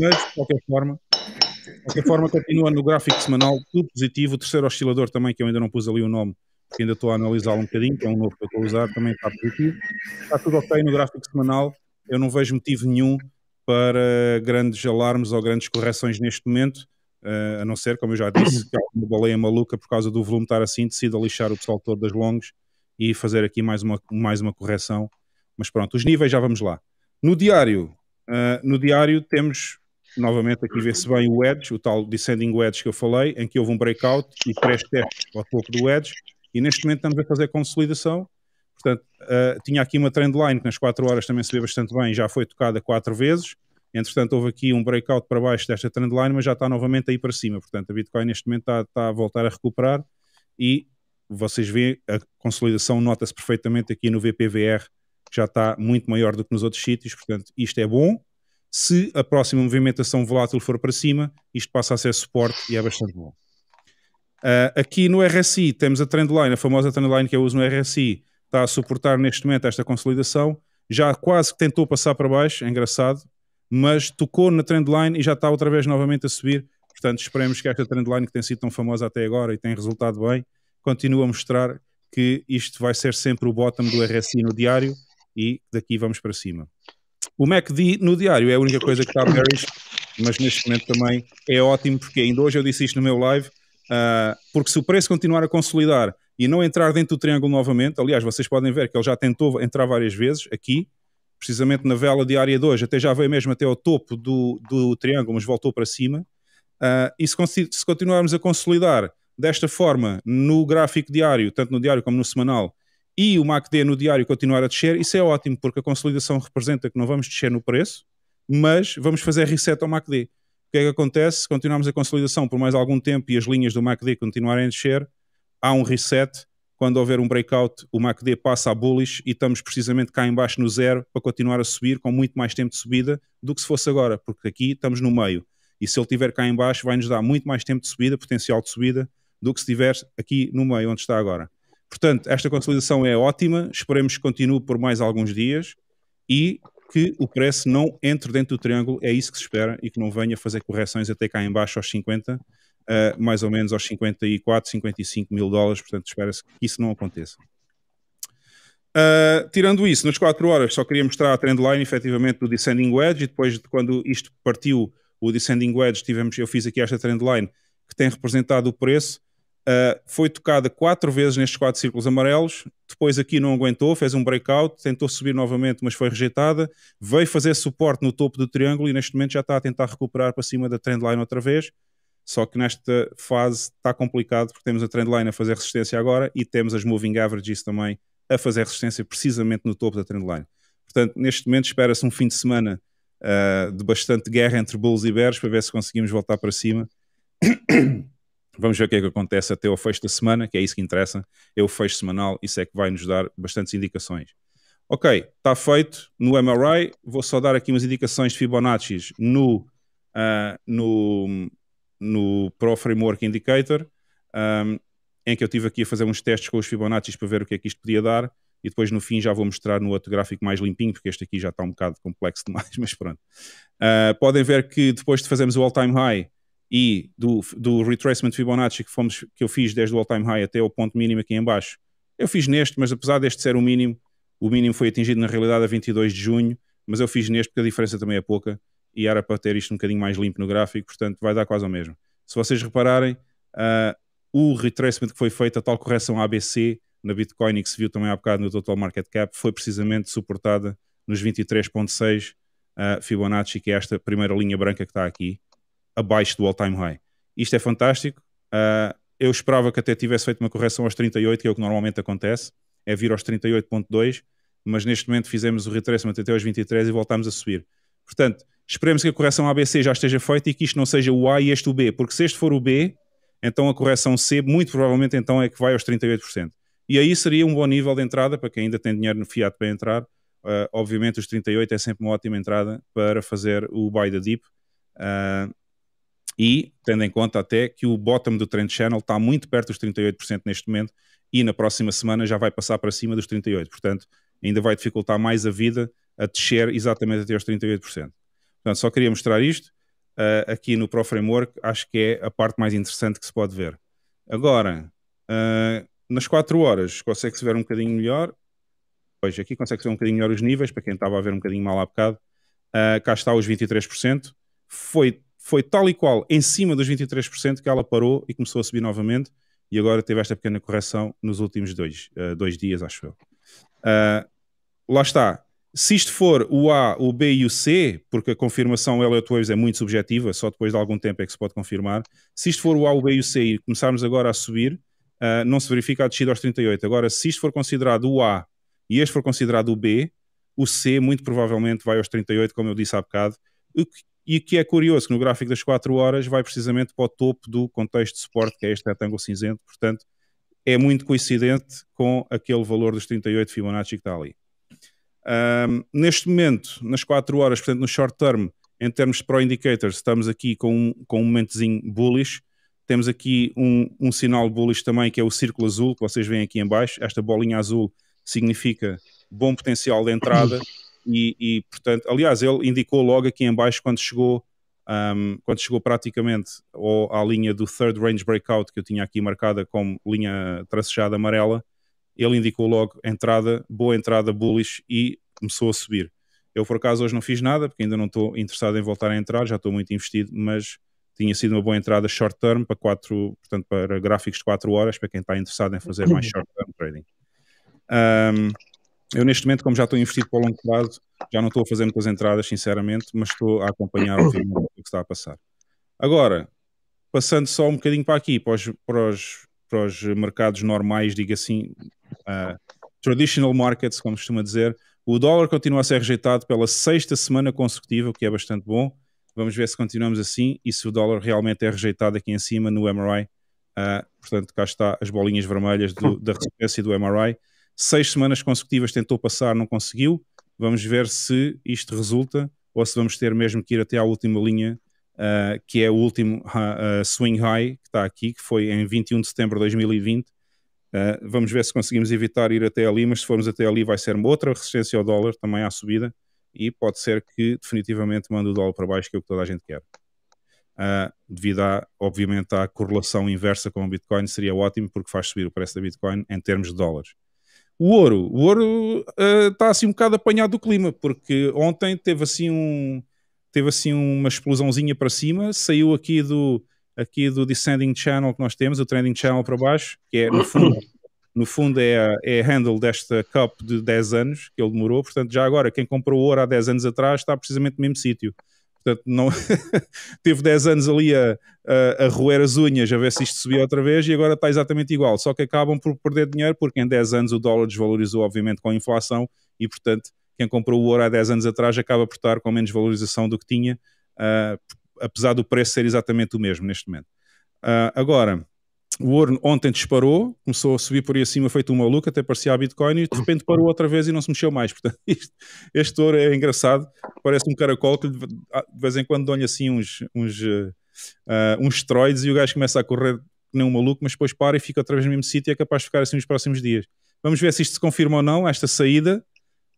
mas de qualquer forma, de qualquer forma continua no gráfico semanal, tudo positivo, o terceiro oscilador também, que eu ainda não pus ali o nome, porque ainda estou a analisá-lo um bocadinho, que é um novo que eu estou a usar, também está positivo, está tudo ok no gráfico semanal, eu não vejo motivo nenhum para grandes alarmes ou grandes correções neste momento, Uh, a não ser, como eu já disse, que há uma baleia maluca por causa do volume estar assim, decida lixar o pessoal todo das longas e fazer aqui mais uma, mais uma correção. Mas pronto, os níveis já vamos lá. No diário, uh, no diário temos novamente aqui ver se bem o edge, o tal descending edge que eu falei, em que houve um breakout e três testes ao topo do edge e neste momento estamos a fazer consolidação. Portanto, uh, tinha aqui uma trendline que nas 4 horas também se vê bastante bem, já foi tocada 4 vezes Entretanto, houve aqui um breakout para baixo desta trendline, mas já está novamente aí para cima. Portanto, a Bitcoin neste momento está, está a voltar a recuperar e vocês veem a consolidação, nota-se perfeitamente aqui no VPVR, que já está muito maior do que nos outros sítios. Portanto, isto é bom. Se a próxima movimentação volátil for para cima, isto passa a ser suporte e é bastante bom. Uh, aqui no RSI temos a trendline, a famosa trendline que eu uso no RSI, está a suportar neste momento esta consolidação. Já quase que tentou passar para baixo, é engraçado, mas tocou na trendline e já está outra vez novamente a subir. Portanto, esperemos que esta trendline que tem sido tão famosa até agora e tem resultado bem, continue a mostrar que isto vai ser sempre o bottom do RSI no diário e daqui vamos para cima. O MACD no diário é a única coisa que está bearish, mas neste momento também é ótimo, porque ainda hoje eu disse isto no meu live, uh, porque se o preço continuar a consolidar e não entrar dentro do triângulo novamente, aliás, vocês podem ver que ele já tentou entrar várias vezes aqui, precisamente na vela diária de hoje até já veio mesmo até ao topo do, do triângulo, mas voltou para cima. Uh, e se, se, continuarmos a consolidar desta forma no gráfico diário, tanto no diário como no semanal, e o MACD no diário continuar a descer, isso é ótimo, porque a consolidação representa que não vamos descer no preço, mas vamos fazer reset ao MACD. O que é que acontece? Se continuarmos a consolidação por mais algum tempo e as linhas do MACD continuarem a descer, há um reset quando houver um breakout, o MACD passa a bullish e estamos precisamente cá embaixo no zero para continuar a subir com muito mais tempo de subida do que se fosse agora, porque aqui estamos no meio. E se ele estiver cá embaixo, vai nos dar muito mais tempo de subida, potencial de subida, do que se estiver aqui no meio, onde está agora. Portanto, esta consolidação é ótima, esperemos que continue por mais alguns dias e que o preço não entre dentro do triângulo, é isso que se espera, e que não venha fazer correções até cá embaixo aos 50, uh, mais ou menos aos 54, 55 mil dólares, portanto espera-se que isso não aconteça. Uh, tirando isso, nas 4 horas só queria mostrar a trendline efetivamente do descending wedge e depois de quando isto partiu o descending wedge, tivemos, eu fiz aqui esta trendline que tem representado o preço, uh, foi tocada 4 vezes nestes 4 círculos amarelos, depois aqui não aguentou, fez um breakout, tentou subir novamente mas foi rejeitada, veio fazer suporte no topo do triângulo e neste momento já está a tentar recuperar para cima da trendline outra vez, só que nesta fase está complicado porque temos a trendline a fazer resistência agora e temos as moving averages também a fazer resistência precisamente no topo da trendline. Portanto, neste momento espera-se um fim de semana uh, de bastante guerra entre bulls e bears para ver se conseguimos voltar para cima. Vamos ver o que é que acontece até o fecho da semana, que é isso que interessa. É o fecho semanal, isso é que vai nos dar bastantes indicações. Ok, está feito no MRI. Vou só dar aqui umas indicações de Fibonacci no, uh, no, no Pro Framework Indicator, um, em que eu tive aqui a fazer uns testes com os Fibonacci para ver o que é que isto podia dar, e depois no fim já vou mostrar no outro gráfico mais limpinho, porque este aqui já está um bocado complexo demais, mas pronto. Uh, podem ver que depois de fazermos o all-time high e do, do retracement Fibonacci que, fomos, que eu fiz desde o all-time high até o ponto mínimo aqui em baixo, eu fiz neste, mas apesar deste ser o mínimo, o mínimo foi atingido na realidade a 22 de junho, mas eu fiz neste porque a diferença também é pouca e era para ter isto um bocadinho mais limpo no gráfico, portanto vai dar quase ao mesmo. Se vocês repararem, uh, o retracement que foi feito, a tal correção ABC na Bitcoin e que se viu também há bocado no Total Market Cap, foi precisamente suportada nos 23.6 uh, ah, Fibonacci, que é esta primeira linha branca que está aqui, abaixo do all-time high. Isto é fantástico. Uh, eu esperava que até tivesse feito uma correção aos 38, que é o que normalmente acontece, é vir aos 38.2, mas neste momento fizemos o retracement até aos 23 e voltámos a subir. Portanto, Esperemos que a correção ABC já esteja feita e que isto não seja o A e este o B, porque se este for o B, então a correção C, muito provavelmente, então é que vai aos 38%. E aí seria um bom nível de entrada para quem ainda tem dinheiro no fiat para entrar. Uh, obviamente, os 38 é sempre uma ótima entrada para fazer o buy the dip. Uh, e tendo em conta até que o bottom do trend channel está muito perto dos 38% neste momento e na próxima semana já vai passar para cima dos 38%. Portanto, ainda vai dificultar mais a vida a descer exatamente até aos 38%. Portanto, só queria mostrar isto uh, aqui no Pro Framework, acho que é a parte mais interessante que se pode ver. Agora, uh, nas 4 horas consegue-se ver um bocadinho melhor. Pois, aqui consegue-se ver um bocadinho melhor os níveis, para quem estava a ver um bocadinho mal há bocado. Uh, cá está os 23%. Foi, foi tal e qual em cima dos 23% que ela parou e começou a subir novamente. E agora teve esta pequena correção nos últimos dois, uh, dois dias, acho eu. Uh, lá está. Se isto for o A, o B e o C, porque a confirmação Elliott Waves é muito subjetiva, só depois de algum tempo é que se pode confirmar. Se isto for o A, o B e o C e começarmos agora a subir, uh, não se verifica a descida aos 38. Agora, se isto for considerado o A e este for considerado o B, o C muito provavelmente vai aos 38, como eu disse há bocado. O que, e que é curioso que no gráfico das 4 horas vai precisamente para o topo do contexto de suporte, que é este retângulo cinzento, portanto é muito coincidente com aquele valor dos 38 Fibonacci que está ali. Um, neste momento, nas 4 horas, portanto, no short term, em termos de pro-indicators, estamos aqui com um, com um momentozinho bullish. Temos aqui um, um sinal bullish também, que é o círculo azul, que vocês veem aqui em baixo. Esta bolinha azul significa bom potencial de entrada e, e, portanto, aliás, ele indicou logo aqui em baixo quando chegou, um, quando chegou praticamente ao, à linha do third range breakout que eu tinha aqui marcada como linha tracejada amarela, ele indicou logo entrada, boa entrada bullish e começou a subir. Eu, por acaso, hoje não fiz nada, porque ainda não estou interessado em voltar a entrar, já estou muito investido, mas tinha sido uma boa entrada short term para quatro, portanto, para gráficos de 4 horas, para quem está interessado em fazer mais short term trading. Um, eu, neste momento, como já estou investido para o longo prazo, já não estou a fazer muitas entradas, sinceramente, mas estou a acompanhar, o que está a passar. Agora, passando só um bocadinho para aqui, para os, para os, para os mercados normais, diga assim, uh, traditional markets, como costuma dizer. O dólar continua a ser rejeitado pela sexta semana consecutiva, o que é bastante bom. Vamos ver se continuamos assim e se o dólar realmente é rejeitado aqui em cima no MRI. Uh, eh, portanto, cá está as bolinhas vermelhas do, da resistência do MRI. Seis semanas consecutivas tentou passar, não conseguiu. Vamos ver se isto resulta ou se vamos ter mesmo que ir até à última linha, uh, que é o último uh, swing high que está aqui, que foi em 21 de setembro de 2020 Uh, vamos ver se conseguimos evitar ir até ali, mas se formos até ali vai ser uma outra resistência ao dólar, também à subida, e pode ser que definitivamente mande o dólar para baixo, que é o que toda a gente quer. Uh, devido, a, obviamente, à correlação inversa com o Bitcoin, seria ótimo porque faz subir o preço da Bitcoin em termos de dólares. O ouro, o ouro uh, está assim um bocado apanhado do clima, porque ontem teve assim um teve assim uma explosãozinha para cima, saiu aqui do aqui do descending channel que nós temos, o trending channel para baixo, que é no fundo, no fundo é, é a handle desta cup de 10 anos que ele demorou, portanto já agora quem comprou ouro há 10 anos atrás está precisamente no mesmo sítio. Portanto, não teve 10 anos ali a, a, a, roer as unhas a ver se isto subia outra vez e agora está exatamente igual. Só que acabam por perder dinheiro porque em 10 anos o dólar desvalorizou, obviamente, com a inflação e, portanto, quem comprou o ouro há 10 anos atrás acaba por estar com menos valorização do que tinha, uh, apesar do preço ser exatamente o mesmo neste momento. Uh, agora, o ouro ontem disparou, começou a subir por aí acima, feito um maluco, até parecia a Bitcoin e de repente parou outra vez e não se mexeu mais. Portanto, isto, este ouro é engraçado, parece um caracol que de ah, vez em quando dão-lhe assim uns, uns, uh, uns esteroides e o gajo começa a correr nem um maluco, mas depois para e fica outra vez no mesmo sítio e é capaz de ficar assim nos próximos dias. Vamos ver se isto se confirma ou não, esta saída.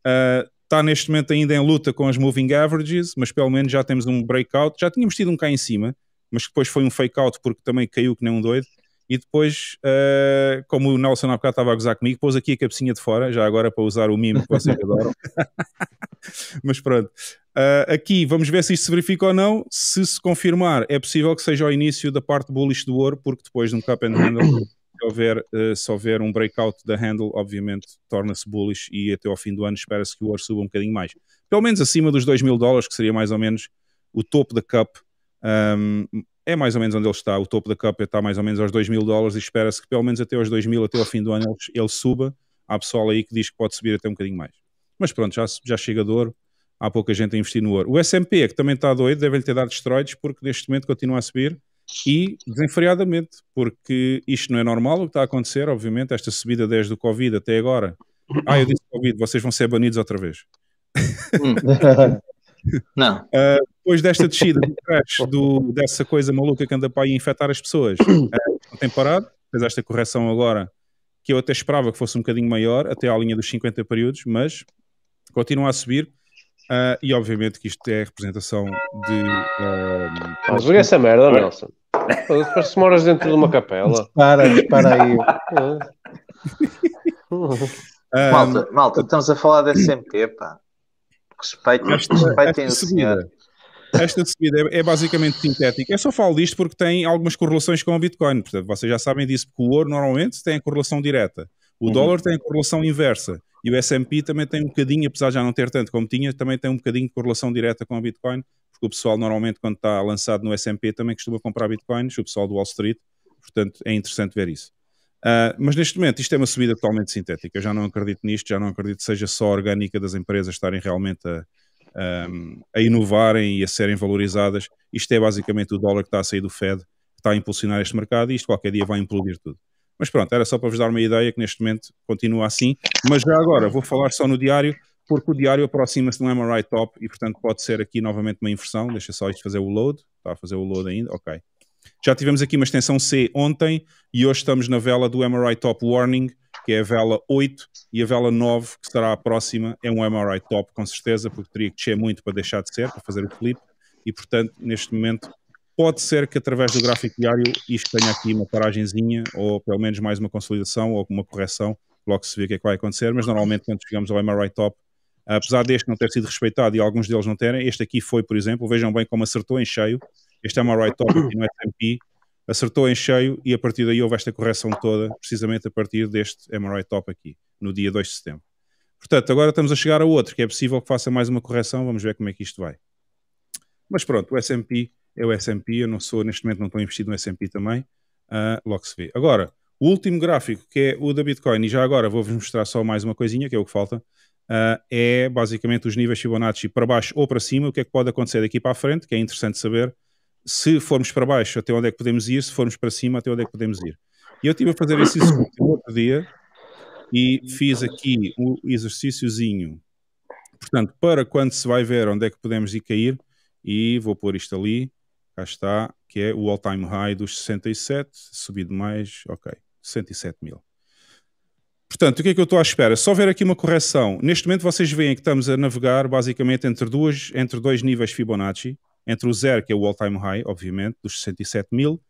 Uh, está neste momento ainda em luta com as moving averages, mas pelo menos já temos um breakout. Já tínhamos tido um cá em cima, mas depois foi um fake out porque também caiu que nem um doido. E depois, uh, como o Nelson há bocado estava a gozar comigo, pôs aqui a cabecinha de fora, já agora para usar o mimo que vocês adoram. mas pronto. Uh, aqui vamos ver se isto se verifica ou não. Se se confirmar, é possível que seja o início da parte bullish do ouro, porque depois de um cap and handle houver, uh, se houver um breakout da handle, obviamente torna-se bullish e até ao fim do ano espera-se que o ouro suba um bocadinho mais. Pelo menos acima dos 2 mil dólares, que seria mais ou menos o topo da cup. Um, é mais ou menos onde ele está. O topo da cup está mais ou menos aos 2 mil dólares e espera-se que pelo menos até aos 2 mil, até ao fim do ano, ele, ele, suba. Há pessoal aí que diz que pode subir até um bocadinho mais. Mas pronto, já, já chega de ouro. Há pouca gente a investir no ouro. O S&P, que também está doido, deve-lhe ter dado esteroides porque neste momento continua a subir e desenfreadamente, porque isto não é normal o que está a acontecer, obviamente, esta subida desde o Covid até agora. Ah, eu disse Covid, vocês vão ser banidos outra vez. Hum. não. Uh, depois desta descida, do dessa coisa maluca que anda para aí infectar as pessoas, não ah, tem parado, fez esta correção agora, que eu até esperava que fosse um bocadinho maior, até à linha dos 50 períodos, mas continua a subir Uh, e obviamente que isto é a representação de. Um... Ah, Mas vê essa merda, Nelson. Parece que moras dentro de uma capela. Para, para aí. Ah, malta, malta, estamos a falar da SMP, pá. Respeitem, esta, respeitem esta o senhor. Subida, esta subida é, é, basicamente sintética. Eu é só falo disto porque tem algumas correlações com o Bitcoin. Portanto, vocês já sabem disso, porque o ouro normalmente tem a correlação direta. O uhum. dólar tem a correlação inversa e o S&P também tem um bocadinho, apesar de já não ter tanto como tinha, também tem um bocadinho de correlação direta com a Bitcoin, porque o pessoal normalmente quando está lançado no S&P também costuma comprar Bitcoins, o pessoal do Wall Street, portanto é interessante ver isso. Uh, mas neste momento isto é uma subida totalmente sintética, eu já não acredito nisto, já não acredito que seja só orgânica das empresas estarem realmente a, um, a inovarem e a serem valorizadas. Isto é basicamente o dólar que está a sair do Fed, que está a impulsionar este mercado e isto qualquer dia vai implodir tudo. Mas pronto, era só para vos dar uma ideia que neste momento continua assim. Mas já agora vou falar só no diário, porque o diário aproxima-se do MRI Top e portanto pode ser aqui novamente uma inversão. Deixa só isto fazer o load. Está a fazer o load ainda? Ok. Já tivemos aqui uma extensão C ontem e hoje estamos na vela do MRI Top Warning, que é a vela 8 e a vela 9, que será a próxima. É um MRI Top, com certeza, porque teria que descer muito para deixar de ser, para fazer o flip. E portanto, neste momento, Pode ser que através do gráfico diário isto tenha aqui uma paragenzinha, ou pelo menos mais uma consolidação, ou alguma correção, logo se vê o que é que vai acontecer, mas normalmente quando chegamos ao MRI top, apesar deste não ter sido respeitado e alguns deles não terem, este aqui foi, por exemplo, vejam bem como acertou em cheio, este MRI top aqui no S&P, acertou em cheio e a partir daí houve esta correção toda, precisamente a partir deste MRI top aqui, no dia 2 de setembro. Portanto, agora estamos a chegar a outro, que é possível que faça mais uma correção, vamos ver como é que isto vai. Mas pronto, o S&P é o S&P, eu não sou, neste momento não estou investido no S&P também, uh, logo se vê. Agora, o último gráfico, que é o da Bitcoin, e já agora vou-vos mostrar só mais uma coisinha, que é o que falta, uh, é basicamente os níveis Fibonacci para baixo ou para cima, o que é que pode acontecer daqui para a frente, que é interessante saber, se formos para baixo, até onde é que podemos ir, se formos para cima, até onde é que podemos ir. E eu estive a fazer esse exercício no outro dia, e fiz aqui um exercíciozinho, portanto, para quando se vai ver onde é que podemos ir cair, e vou pôr isto ali, cá está, que é o all-time high dos 67, subido mais, ok, 107 mil. Portanto, o que é que eu estou à espera? Só ver aqui uma correção, neste momento vocês veem que estamos a navegar basicamente entre, duas, entre dois níveis Fibonacci, entre o zero, que é o all-time high, obviamente, dos 67 mil,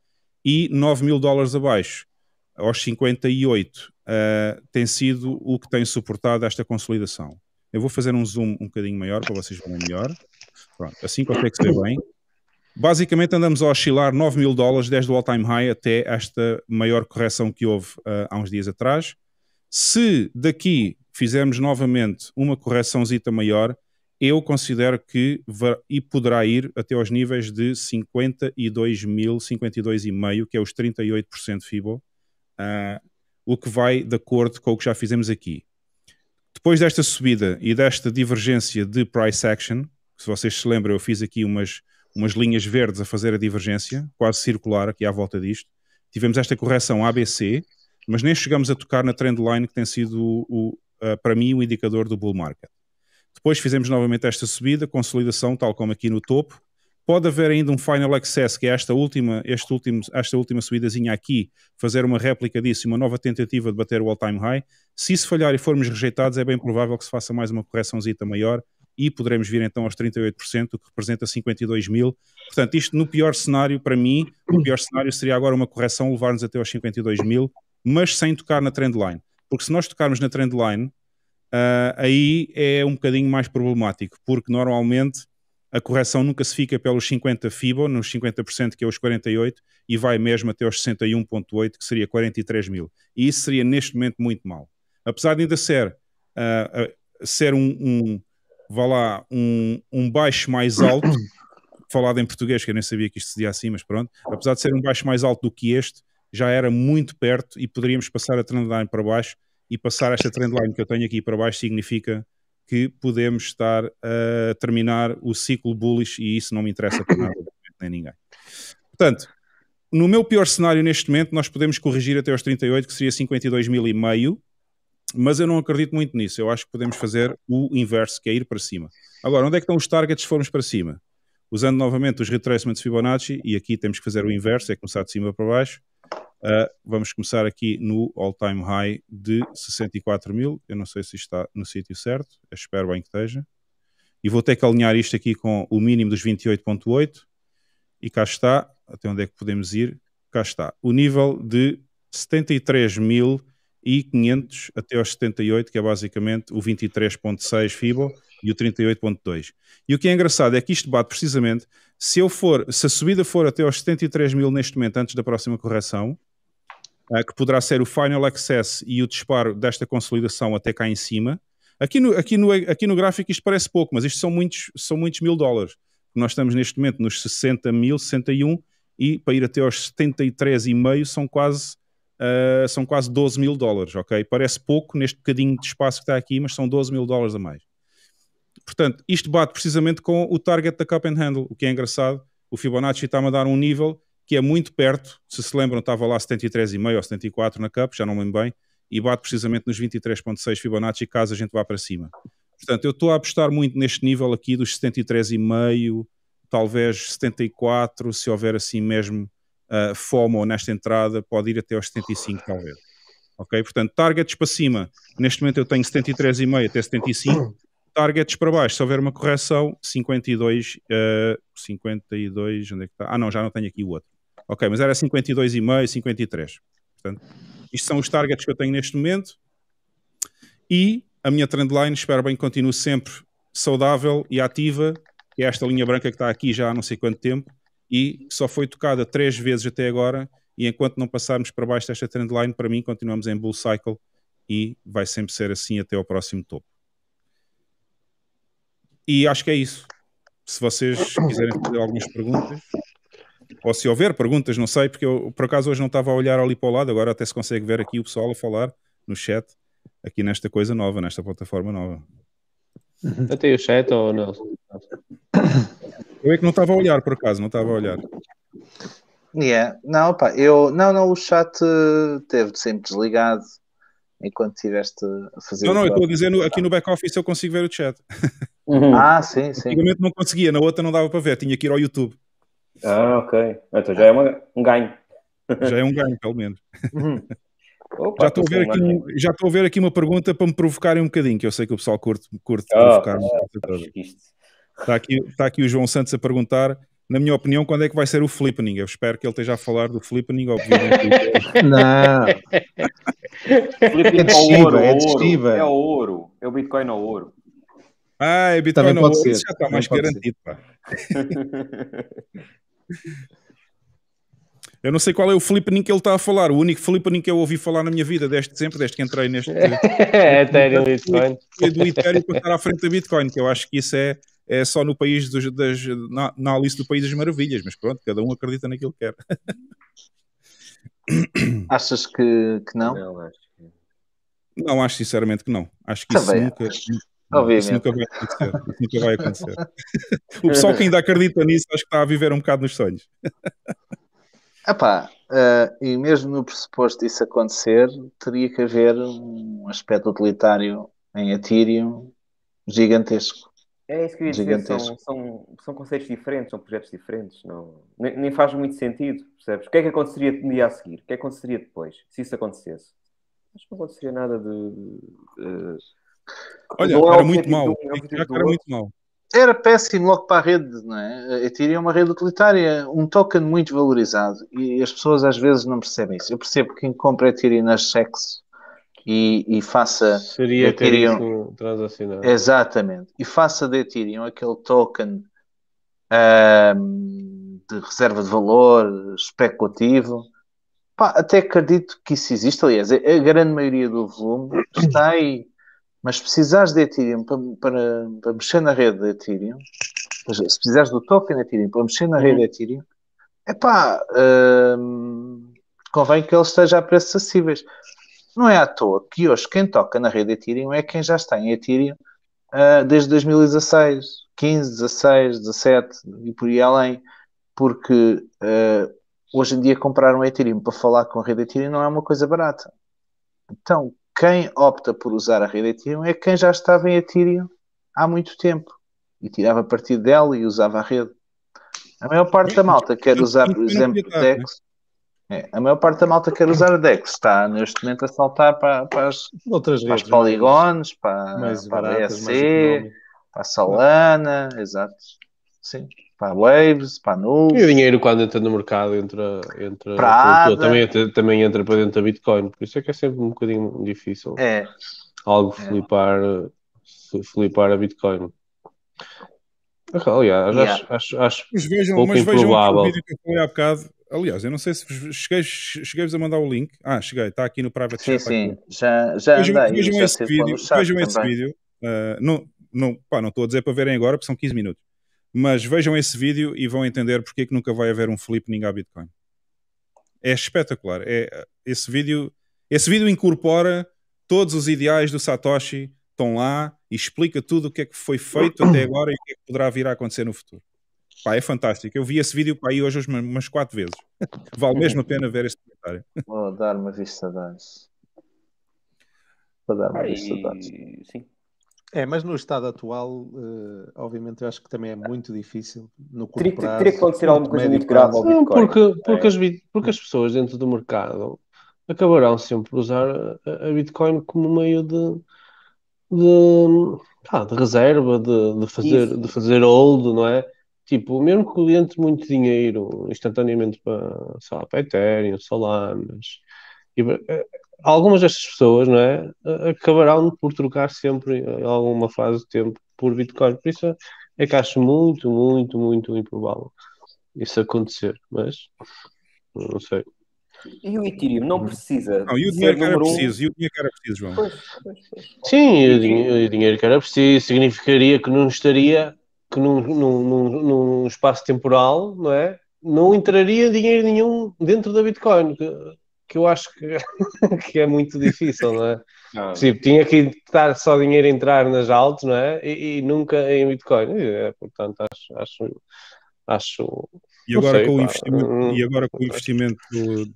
e 9 mil dólares abaixo, aos 58, uh, eh, tem sido o que tem suportado esta consolidação. Eu vou fazer um zoom um bocadinho maior para vocês verem melhor. Pronto, assim consegue-se ver bem. Basicamente andamos a oscilar 9 mil dólares desde o all-time high até esta maior correção que houve uh, há uns dias atrás. Se daqui fizermos novamente uma correçãozita maior, eu considero que e poderá ir até aos níveis de 52 mil, 52,5, que é os 38% FIBO, uh, o que vai de acordo com o que já fizemos aqui. Depois desta subida e desta divergência de price action, se vocês se lembram, eu fiz aqui umas umas linhas verdes a fazer a divergência, quase circular aqui à volta disto. Tivemos esta correção ABC, mas nem chegamos a tocar na trendline que tem sido, o, o, para mim, o indicador do bull market. Depois fizemos novamente esta subida, consolidação, tal como aqui no topo. Pode haver ainda um final excess que é esta última, este último, esta última subidazinha aqui, fazer uma réplica disso, uma nova tentativa de bater o all-time high. Se isso falhar e formos rejeitados, é bem provável que se faça mais uma correçãozinha maior e poderemos vir então aos 38%, o que representa 52 mil. Portanto, isto no pior cenário para mim, o pior cenário seria agora uma correção, levar-nos até aos 52 mil, mas sem tocar na trendline. Porque se nós tocarmos na trendline, uh, ah, aí é um bocadinho mais problemático, porque normalmente a correção nunca se fica pelos 50 FIBO, nos 50% que é os 48, e vai mesmo até aos 61.8, que seria 43 mil. E isso seria neste momento muito mal. Apesar de ainda ser, uh, ser um, um vá lá, um, um baixo mais alto, falado em português, que eu nem sabia que isto se dizia assim, mas pronto, apesar de ser um baixo mais alto do que este, já era muito perto e poderíamos passar a trendline para baixo e passar esta trendline que eu tenho aqui para baixo significa que podemos estar a terminar o ciclo bullish e isso não me interessa para nada, nem ninguém. Portanto, no meu pior cenário neste momento, nós podemos corrigir até aos 38, que seria 52 mil e meio, mas eu não acredito muito nisso. Eu acho que podemos fazer o inverso, que é ir para cima. Agora, onde é que estão os targets se formos para cima? Usando novamente os retracements Fibonacci, e aqui temos que fazer o inverso, é começar de cima para baixo. Uh, vamos começar aqui no all-time high de 64 mil. Eu não sei se está no sítio certo, eu espero bem que esteja. E vou ter que alinhar isto aqui com o mínimo dos 28.8. E cá está, até onde é que podemos ir? Cá está, o nível de 73 mil e 500 até aos 78, que é basicamente o 23.6 FIBO e o 38.2. E o que é engraçado é que isto bate precisamente, se eu for, se a subida for até aos 73 mil neste momento, antes da próxima correção, ah, que poderá ser o final access e o disparo desta consolidação até cá em cima, aqui no, aqui no, aqui no gráfico isto parece pouco, mas isto são muitos, são muitos mil dólares. Nós estamos neste momento nos 60 mil, 61, e para ir até aos 73,5 são quase uh, são quase 12 mil dólares, ok? Parece pouco neste bocadinho de espaço que está aqui, mas são 12 mil dólares a mais. Portanto, isto bate precisamente com o target da Cup and Handle, o que é engraçado. O Fibonacci está-me a dar um nível que é muito perto, se se lembram, estava lá 73,5 ou 74 na Cup, já não me lembro bem, e bate precisamente nos 23,6 Fibonacci caso a gente vá para cima. Portanto, eu estou a apostar muito neste nível aqui dos 73,5, talvez 74, se houver assim mesmo FOMO nesta entrada pode ir até aos 75, talvez. Ok? Portanto, targets para cima, neste momento eu tenho 73,5 até 75. Targets para baixo, se houver uma correção, 52, uh, 52, onde é que está? Ah, não, já não tenho aqui o outro. Ok, mas era 52,5, 53. Portanto, isto são os targets que eu tenho neste momento. E a minha trendline, espero bem que continue sempre saudável e ativa, que é esta linha branca que está aqui já há não sei quanto tempo, e só foi tocada três vezes até agora. E enquanto não passarmos para baixo desta trendline, para mim continuamos em bull cycle e vai sempre ser assim até ao próximo topo. E acho que é isso. Se vocês quiserem fazer algumas perguntas, ou se houver perguntas, não sei, porque eu por acaso hoje não estava a olhar ali para o lado, agora até se consegue ver aqui o pessoal a falar no chat, aqui nesta coisa nova, nesta plataforma nova. Até o chat ou não? Eu é que não estava a olhar, por acaso, não estava a olhar. Yeah. Não, pá, eu. Não, não, o chat eh, teve sempre desligado enquanto estiveste a fazer. Não, não, eu estou a dizer no, aqui no back-office eu consigo ver o chat. Uhum. Ah, sim, sim. Antigamente não conseguia, na outra não dava para ver, tinha que ir ao YouTube. Ah, ok. Então já é uma, um ganho. Já é um ganho, pelo menos. Uhum. Opa, já, estou a ver aqui, já estou a ver aqui uma pergunta para me provocarem um bocadinho, que eu sei que o pessoal curte, curte oh, provocar-me. É, Está aqui, está aqui o João Santos a perguntar na minha opinião, quando é que vai ser o flipping? Eu espero que ele esteja a falar do flipping, obviamente. Não. é, desciva, é ouro, é, desciva. é o é ouro. É o Bitcoin ao é ouro. Ah, é Bitcoin Também ao ouro. Ser. Isso já está Também mais garantido. eu não sei qual é o flipping que ele está a falar. O único flipping que eu ouvi falar na minha vida, desde sempre, desde que entrei neste... é Ethereum Bitcoin. É do Ethereum para estar à frente da Bitcoin, que eu acho que isso é é só no país dos, das, na, na Alice do País das Maravilhas, mas pronto, cada um acredita naquilo que quer. Achas que, que não? Não acho, que... não, acho sinceramente que não. Acho que Também. Então isso nunca, Isso nunca vai acontecer. Nunca vai acontecer. o pessoal que ainda acredita nisso acho que está a viver um bocado nos sonhos. Epá, uh, e mesmo no pressuposto disso acontecer, teria que haver um aspecto utilitário em Ethereum gigantesco. É isso que eu ia dizer, são, são, são, conceitos diferentes, são projetos diferentes, não, nem, nem, faz muito sentido, percebes? O que é que aconteceria no dia a seguir? O que é que aconteceria depois, se isso acontecesse? Acho que não aconteceria nada de... Uh... Olha, era, muito mau, um, era, muito Era péssimo logo para a rede, não é? Ethereum é uma rede utilitária, um token muito valorizado e as pessoas às vezes não percebem isso. Eu percebo que quem compra Ethereum nas cheques e, e faça Seria Ethereum transacionar. Exatamente. E faça de Ethereum aquele token um, de reserva de valor especulativo. Pá, até acredito que isso existe. Aliás, a grande maioria do volume está aí. Mas se precisares de Ethereum para, para, para mexer na rede de Ethereum, se precisares do token de Ethereum para mexer na uhum. rede de Ethereum, é pá, hum, convém que ele esteja a preços acessíveis. Não é à toa que hoje quem toca na rede Ethereum é quem já está em Ethereum uh, desde 2016, 15, 16, 17 e por aí além, porque uh, hoje em dia comprar um Ethereum para falar com a rede Ethereum não é uma coisa barata. Então, quem opta por usar a rede Ethereum é quem já estava em Ethereum há muito tempo e tirava partido dela e usava a rede. A maior parte da malta quer é usar, por exemplo, o DEX. Né? É, a maior parte da malta quer usar a Dex, está neste momento a saltar para, para as outras para para, para a DSC, para a Solana, não. exato. Sim, para a Waves, para a Nube. E o dinheiro quando entra no mercado entra, entra a também, também entra para dentro da Bitcoin, por isso é que é sempre um bocadinho difícil é. algo é. flipar, flipar a Bitcoin. Ah, aliás, yeah. acho, acho, acho mas vejam, pouco mas improvável. Vejam o vídeo que eu falei há bocado Aliás, eu não sei se cheguei-vos cheguei a mandar o link. Ah, cheguei, está aqui no private sim, chat. Sim, sim, já, já vejam, andei. Vejam esse vídeo. Vejam esse vídeo. Uh, não, não, pá, não estou a dizer para verem agora, porque são 15 minutos. Mas vejam esse vídeo e vão entender porque é que nunca vai haver um Felipe ninguém a Bitcoin. É espetacular. É, esse, vídeo, esse vídeo incorpora todos os ideais do Satoshi, estão lá e explica tudo o que é que foi feito até agora e o que é que poderá vir a acontecer no futuro. Pá, é fantástico. Eu vi esse vídeo para aí hoje umas quatro vezes. Vale mesmo a pena ver este comentário. Vou dar uma vista de antes. Vou dar uma Ai, vista de Sim. É, mas no estado atual, uh, obviamente, eu acho que também é muito difícil no curto teria, prazo. Teria que acontecer alguma coisa muito grave ao Bitcoin. Porque, porque, é. as, porque as pessoas dentro do mercado acabarão sempre por usar a, Bitcoin como meio de, de, ah, de reserva, de, de fazer, de fazer old, não é? Tipo, mesmo que ele entre muito dinheiro instantaneamente para, sei lá, para Ethereum, Solanas, tipo, eh, algumas destas pessoas, não é? Eh, acabarão por trocar sempre, em eh, alguma fase de tempo, por Bitcoin. Por isso é que acho muito, muito, muito improvável isso acontecer. Mas, não sei. E o Ethereum não uhum. precisa. Não, e o dinheiro que era preciso, e o dinheiro que era preciso, João. Pois, pois, pois. Sim, o dinheiro, o dinheiro que era preciso significaria que não estaria que num, num, num, espaço temporal, não é? Não entraria dinheiro nenhum dentro da Bitcoin, que, que eu acho que, que é muito difícil, não é? Não. tinha que estar só dinheiro a entrar nas altas, não é? E, e nunca em Bitcoin. E, é, portanto, acho, acho, acho e agora, sei, com o investimento, hum, e agora com o investimento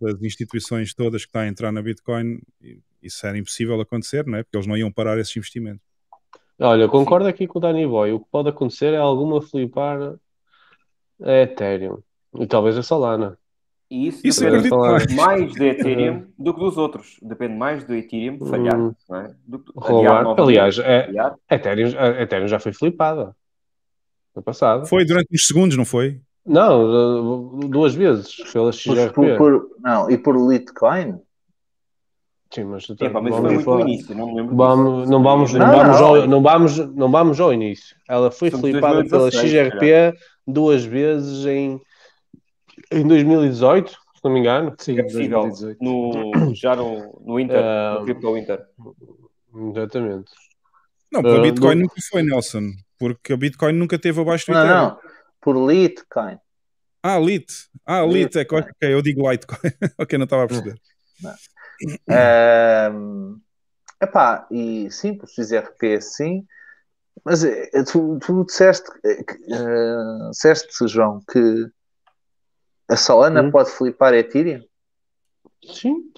das instituições todas que está a entrar na Bitcoin, isso era impossível acontecer, não é? Porque eles não iam parar esses investimentos. Olha, concordo aqui com o Danny Boy. O que pode acontecer é alguma flipar a Ethereum. E talvez a Solana. E isso, isso depende mais. mais de Ethereum do que dos outros. Depende mais do Ethereum hum. falhar. Hum. Não é? do que Roubar. Aliás, é, a Ethereum, a Ethereum já foi flipada. No passado. Foi durante uns segundos, não foi? Não, duas vezes. Pela XRP. Por, por, não, e por Litecoin? Sim, mas, então, Epa, mas foi falar. no início, não me lembro. Vamos, não, vamos, não, não, vamos ao, não, vamos, não vamos ao início. Ela foi Sobre flipada 2016, pela XRP já. duas vezes em, em 2018, se não me engano. Sim, é possível, 2018. No, já no, no Inter, uh, no Crypto Inter. Exatamente. Não, pela uh, Bitcoin do... nunca foi, Nelson, porque a Bitcoin nunca teve abaixo do Não, Inter. não, por Litecoin. Ah, Lit. Ah, Lit, é ok, é, eu digo Litecoin. ok, não estava a perceber. Não. É pá e sim, preciso RP, sim. Mas eh, eh, tu, tu disseste, uh, disseste, João, que a Solana hum. pode flipar a Ethereum? Sim,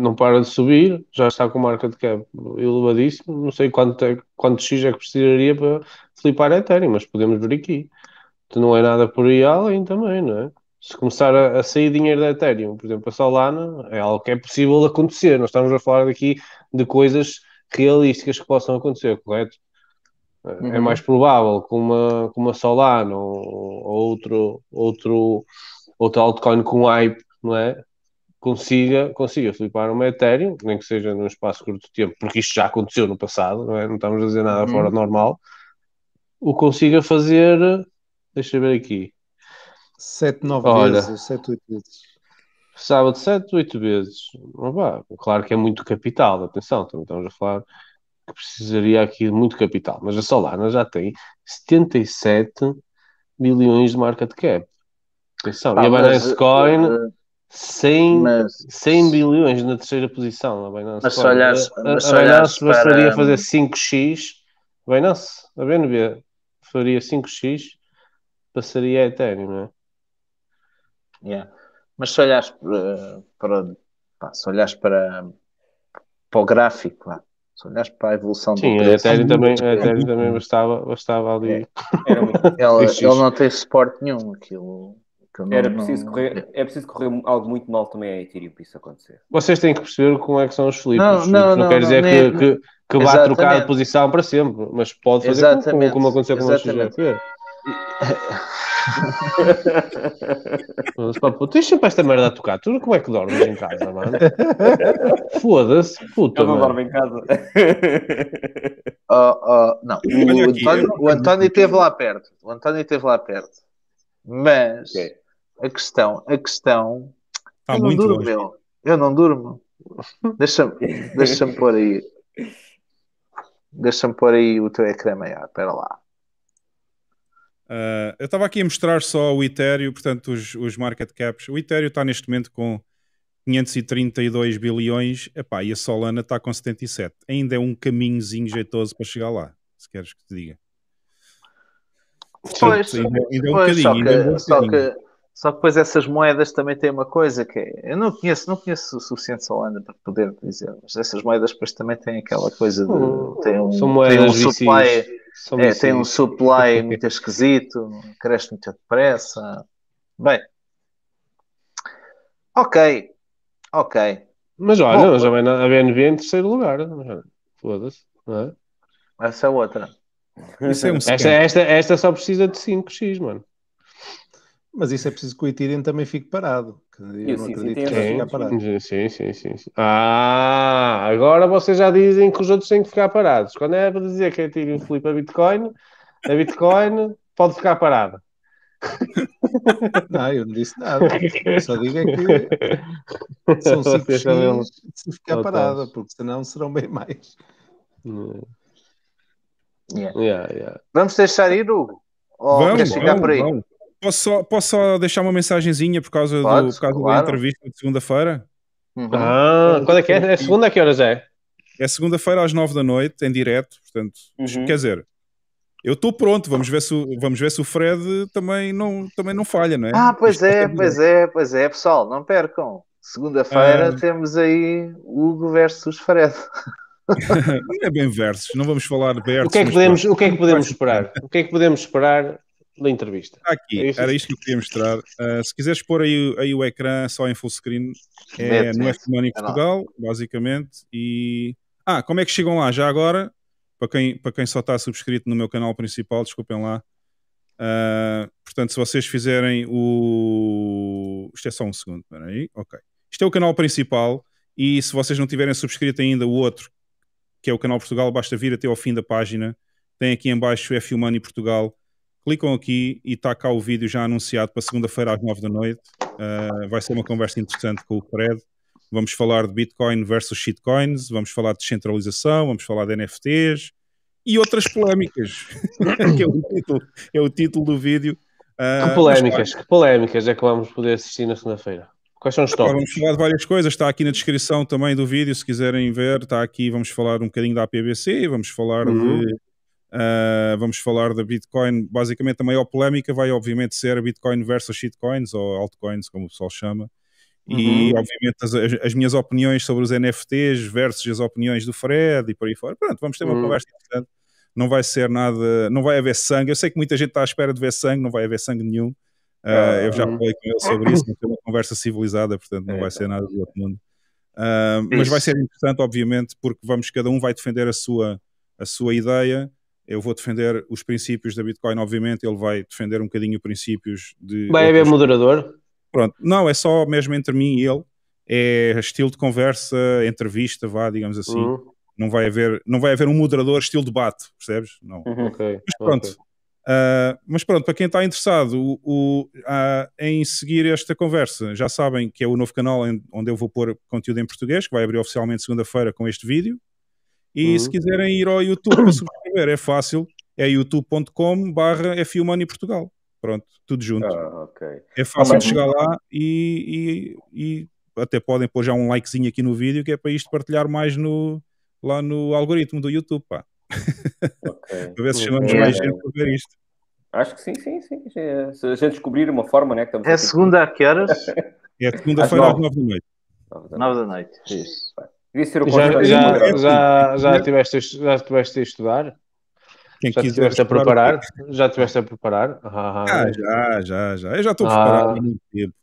Não para de subir, já está com marca de cap elevadíssimo. Não sei quanto, é, quanto X é que precisaria para flipar a Ethereum, mas podemos ver aqui. Então não é nada por aí além também, não é? se começar a, a, sair dinheiro da Ethereum, por exemplo, a Solana, é algo que é possível acontecer. Nós estamos a falar aqui de coisas realísticas que possam acontecer, correto? É uhum. É mais provável que uma, que uma Solana ou, ou outro, outro, outro altcoin com hype, não é? Consiga, consiga flipar uma Ethereum, nem que seja num espaço curto de tempo, porque isto já aconteceu no passado, não, é? não estamos a dizer nada uhum. fora normal, o consiga fazer, deixa eu ver aqui, 7, 9 Olha, vezes, 7, 8 vezes. Sábado 7, 8 vezes. claro que é muito capital, atenção, também estamos a falar que precisaria aqui de muito capital, mas a Solana já tem 77 milhões de market cap. Atenção, Pá, ah, e a Binance eh, mas, Coin 100, mas, 100 bilhões na terceira posição. A Binance, mas Coin. Olhar, mas a, a Binance para... bastaria fazer 5x. A Binance, a BNB, faria 5x, passaria a Ethereum, não é? Yeah. Mas se olhares eh, para, para se olhares para, para o gráfico, se olhares para a evolução Sim, do preço, a Ethereum também, a Ethereum também bastava, bastava ali. É. Era muito... ele, ele não tem suporte nenhum, aquilo. Não, Era preciso não... correr, é preciso correr algo muito mal também a Ethereum para isso acontecer. Vocês têm que perceber como é que são os Filipe. Não, não, não, quer dizer que, que, que vá trocar de posição para sempre, mas pode fazer como, como, aconteceu com o XGP tu és sempre esta merda a tocar. Tu como é que dormes em casa, mano? Foda-se, puta. Eu não dormo em casa. Oh, oh, não, o, António, o António esteve lá perto. O António esteve lá perto. Mas okay. a questão, a questão. Tá eu não durmo, eu. Eu não durmo. Deixa-me deixa pôr aí. Deixa-me pôr aí o teu ecrã maior. Espera lá. Uh, eu estava aqui a mostrar só o Ethereum, portanto, os, os market caps. O Ethereum está neste momento com 532 bilhões epá, e a Solana está com 77. Ainda é um caminhozinho jeitoso para chegar lá, se queres que te diga. Pois, ainda, é, ainda, é pois, é um ainda, um só que, só que depois essas moedas também têm uma coisa que é, eu não conheço, não conheço o suficiente Solana para poder dizer, mas essas moedas depois também têm aquela coisa de tem um, são moedas um supply, é, tem um supply muito esquisito, cresce muito depressa. Bem. Ok. Ok. Mas olha, Bom, já vem a BNB é em terceiro lugar. É? Foda-se, é? Essa é outra. É um esta, esta, esta só precisa de 5x, mano. Mas isso é preciso que o Ethereum também fique parado. Eu, eu não sim, acredito sim, que sim, parado. Sim, sim, sim, sim. Ah, agora vocês já dizem que os outros têm que ficar parados. Quando é para dizer que o é Ethereum flipa a Bitcoin, a Bitcoin pode ficar parada. Não, eu não disse nada. Eu só digo é que são cinco Vocês se ficar parada, porque senão serão bem mais. Yeah. Yeah, yeah. Vamos deixar ir, Hugo? Ou vamos, vamos, por aí? Vamos. Posso só, posso só deixar uma mensagenzinha por causa, Pode, do, por causa claro. da entrevista de segunda-feira? Uhum. Ah, uhum. quando é que é? Uhum. É segunda a que horas é? É segunda-feira às nove da noite, em direto, portanto, uhum. quer dizer, eu estou pronto, vamos ver, se, vamos ver se o Fred também não, também não falha, não é? Ah, pois é, é pois é. é, pois é, pessoal, não percam. Segunda-feira ah. temos aí Hugo versus Fred. não é bem versus, não vamos falar é versus. O que é que podemos, o que é que podemos esperar? O que é que podemos esperar da entrevista. Está aqui, é isso? era isto que eu queria mostrar. Uh, se quiseres pôr aí, aí, o ecrã só em full screen, é Mete, no F-Money tá Portugal, basicamente. E. Ah, como é que chegam lá? Já agora, para quem, para quem só está subscrito no meu canal principal, desculpem lá. Uh, portanto, se vocês fizerem o. Isto é só um segundo, espera aí. Ok. Isto é o canal principal. E se vocês não tiverem subscrito ainda o outro, que é o canal Portugal, basta vir até ao fim da página. Tem aqui embaixo F Money Portugal Clicam aqui e está cá o vídeo já anunciado para segunda-feira às nove da noite. Uh, vai ser uma conversa interessante com o Fred. Vamos falar de Bitcoin versus shitcoins, vamos falar de descentralização, vamos falar de NFTs e outras polémicas. que é o, título, é o título do vídeo. Uh, ah, que polémicas, mas, que polémicas é que vamos poder assistir na segunda-feira? Quais são os tópicos? Vamos falar de várias coisas, está aqui na descrição também do vídeo, se quiserem ver, está aqui, vamos falar um bocadinho da APBC, vamos falar uhum. de Uh, vamos falar da Bitcoin. Basicamente, a maior polémica vai, obviamente, ser a Bitcoin versus shitcoins ou altcoins, como o pessoal chama. Uhum. E, obviamente, as, as, minhas opiniões sobre os NFTs versus as opiniões do Fred e por aí fora. Pronto, vamos ter uma uhum. conversa interessante. Não vai ser nada, não vai haver sangue. Eu sei que muita gente está à espera de ver sangue, não vai haver sangue nenhum. Uh, eu já uhum. falei com ele sobre isso, foi uma conversa civilizada, portanto não é, vai ser então. nada do outro mundo. Uh, mas vai ser interessante, obviamente, porque vamos, cada um vai defender a sua, a sua ideia eu vou defender os princípios da Bitcoin, obviamente, ele vai defender um bocadinho princípios de. Vai haver outros... moderador? Pronto, não, é só mesmo entre mim e ele. É estilo de conversa, entrevista, vá, digamos assim. Uhum. Não, vai haver, não vai haver um moderador estilo debate, percebes? Não. Uhum, okay, mas pronto. Okay. Uh, mas pronto, para quem está interessado o, o, uh, em seguir esta conversa, já sabem que é o novo canal onde eu vou pôr conteúdo em português, que vai abrir oficialmente segunda-feira com este vídeo. E uhum. se quiserem ir ao YouTube para subscrever, é fácil, é youtube.com barra f Portugal. Pronto, tudo junto. Ah, okay. É ah, fácil ah, mas... de chegar lá e, e, e, até podem pôr já um likezinho aqui no vídeo que é para isto partilhar mais no, lá no algoritmo do YouTube. Pá. Okay. para ver se chamamos mais é. gente para ver isto. Acho que sim, sim, sim. Se a gente descobrir uma forma, né? Que é segunda a que horas? É segunda-feira às nove da noite. Nove da noite. Isso. Devia ser o já, já, já, já, tiveste, já tiveste a estudar? Quem já estiveste é a preparar? Já estiveste a preparar? Ah, ah já, já, já. Eu já estou preparado ah. há muito tempo.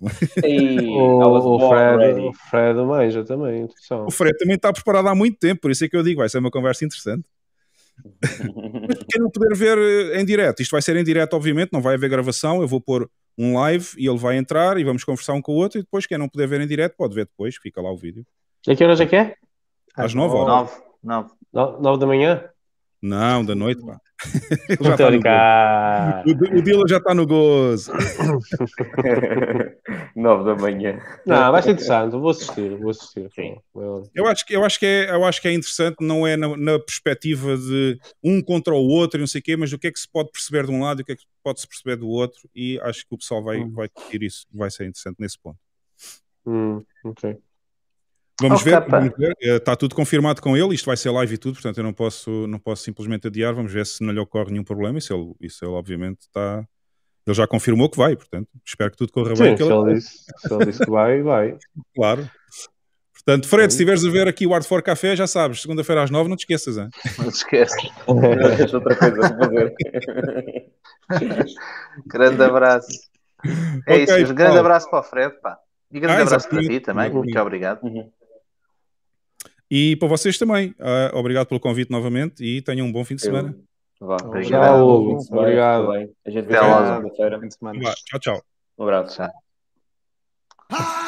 Sim, o, o, Fred, o Fred também. O Fred também está preparado há muito tempo, por isso é que eu digo, vai ser uma conversa interessante. Mas quem não puder ver eh, em direto, isto vai ser em direto, obviamente, não vai haver gravação. Eu vou pôr um live e ele vai entrar e vamos conversar um com o outro. E depois, quem não puder ver em direto, pode ver depois, fica lá o vídeo. A que horas é que é? Às nove horas. Nove, da manhã? Não, da noite, pá. já está no o, o Dila já está no gozo. nove da manhã. Não, vai ser interessante. Vou assistir, vou assistir. Sim. Eu acho que eu acho que é, eu acho que é interessante. Não é na, na perspectiva de um contra o outro e não sei o quê, mas o que é que se pode perceber de um lado e o que é que pode se perceber do outro. E acho que o pessoal vai hum. vai isso. Vai ser interessante nesse ponto. Hum, ok. Vamos, ver, vamos ver, está eh, tudo confirmado com ele, isto vai ser live e tudo, portanto eu não posso, não posso simplesmente adiar, vamos ver se não lhe ocorre nenhum problema, isso ele, se ele obviamente está, ele já confirmou que vai, portanto espero que tudo corra bem. Sim, se, ele... Disse, se ele disse que vai, vai. Claro. Portanto, Fred, é se estiveres a ver aqui o Art for Café, já sabes, segunda-feira às nove, não te esqueças, hein? Não te esqueças. outra coisa a fazer. grande abraço. É okay, isso, grande abraço para o Fred, pá. E grande ah, abraço para ti também. Muito obrigado. Uhum. E para vocês também, uh, obrigado pelo convite novamente e tenham um bom fim de semana. Eu... Vá, obrigado. Obrigado. obrigado. obrigado. A gente lá segunda-feira. Tchau, tchau. Um abraço. Tchau.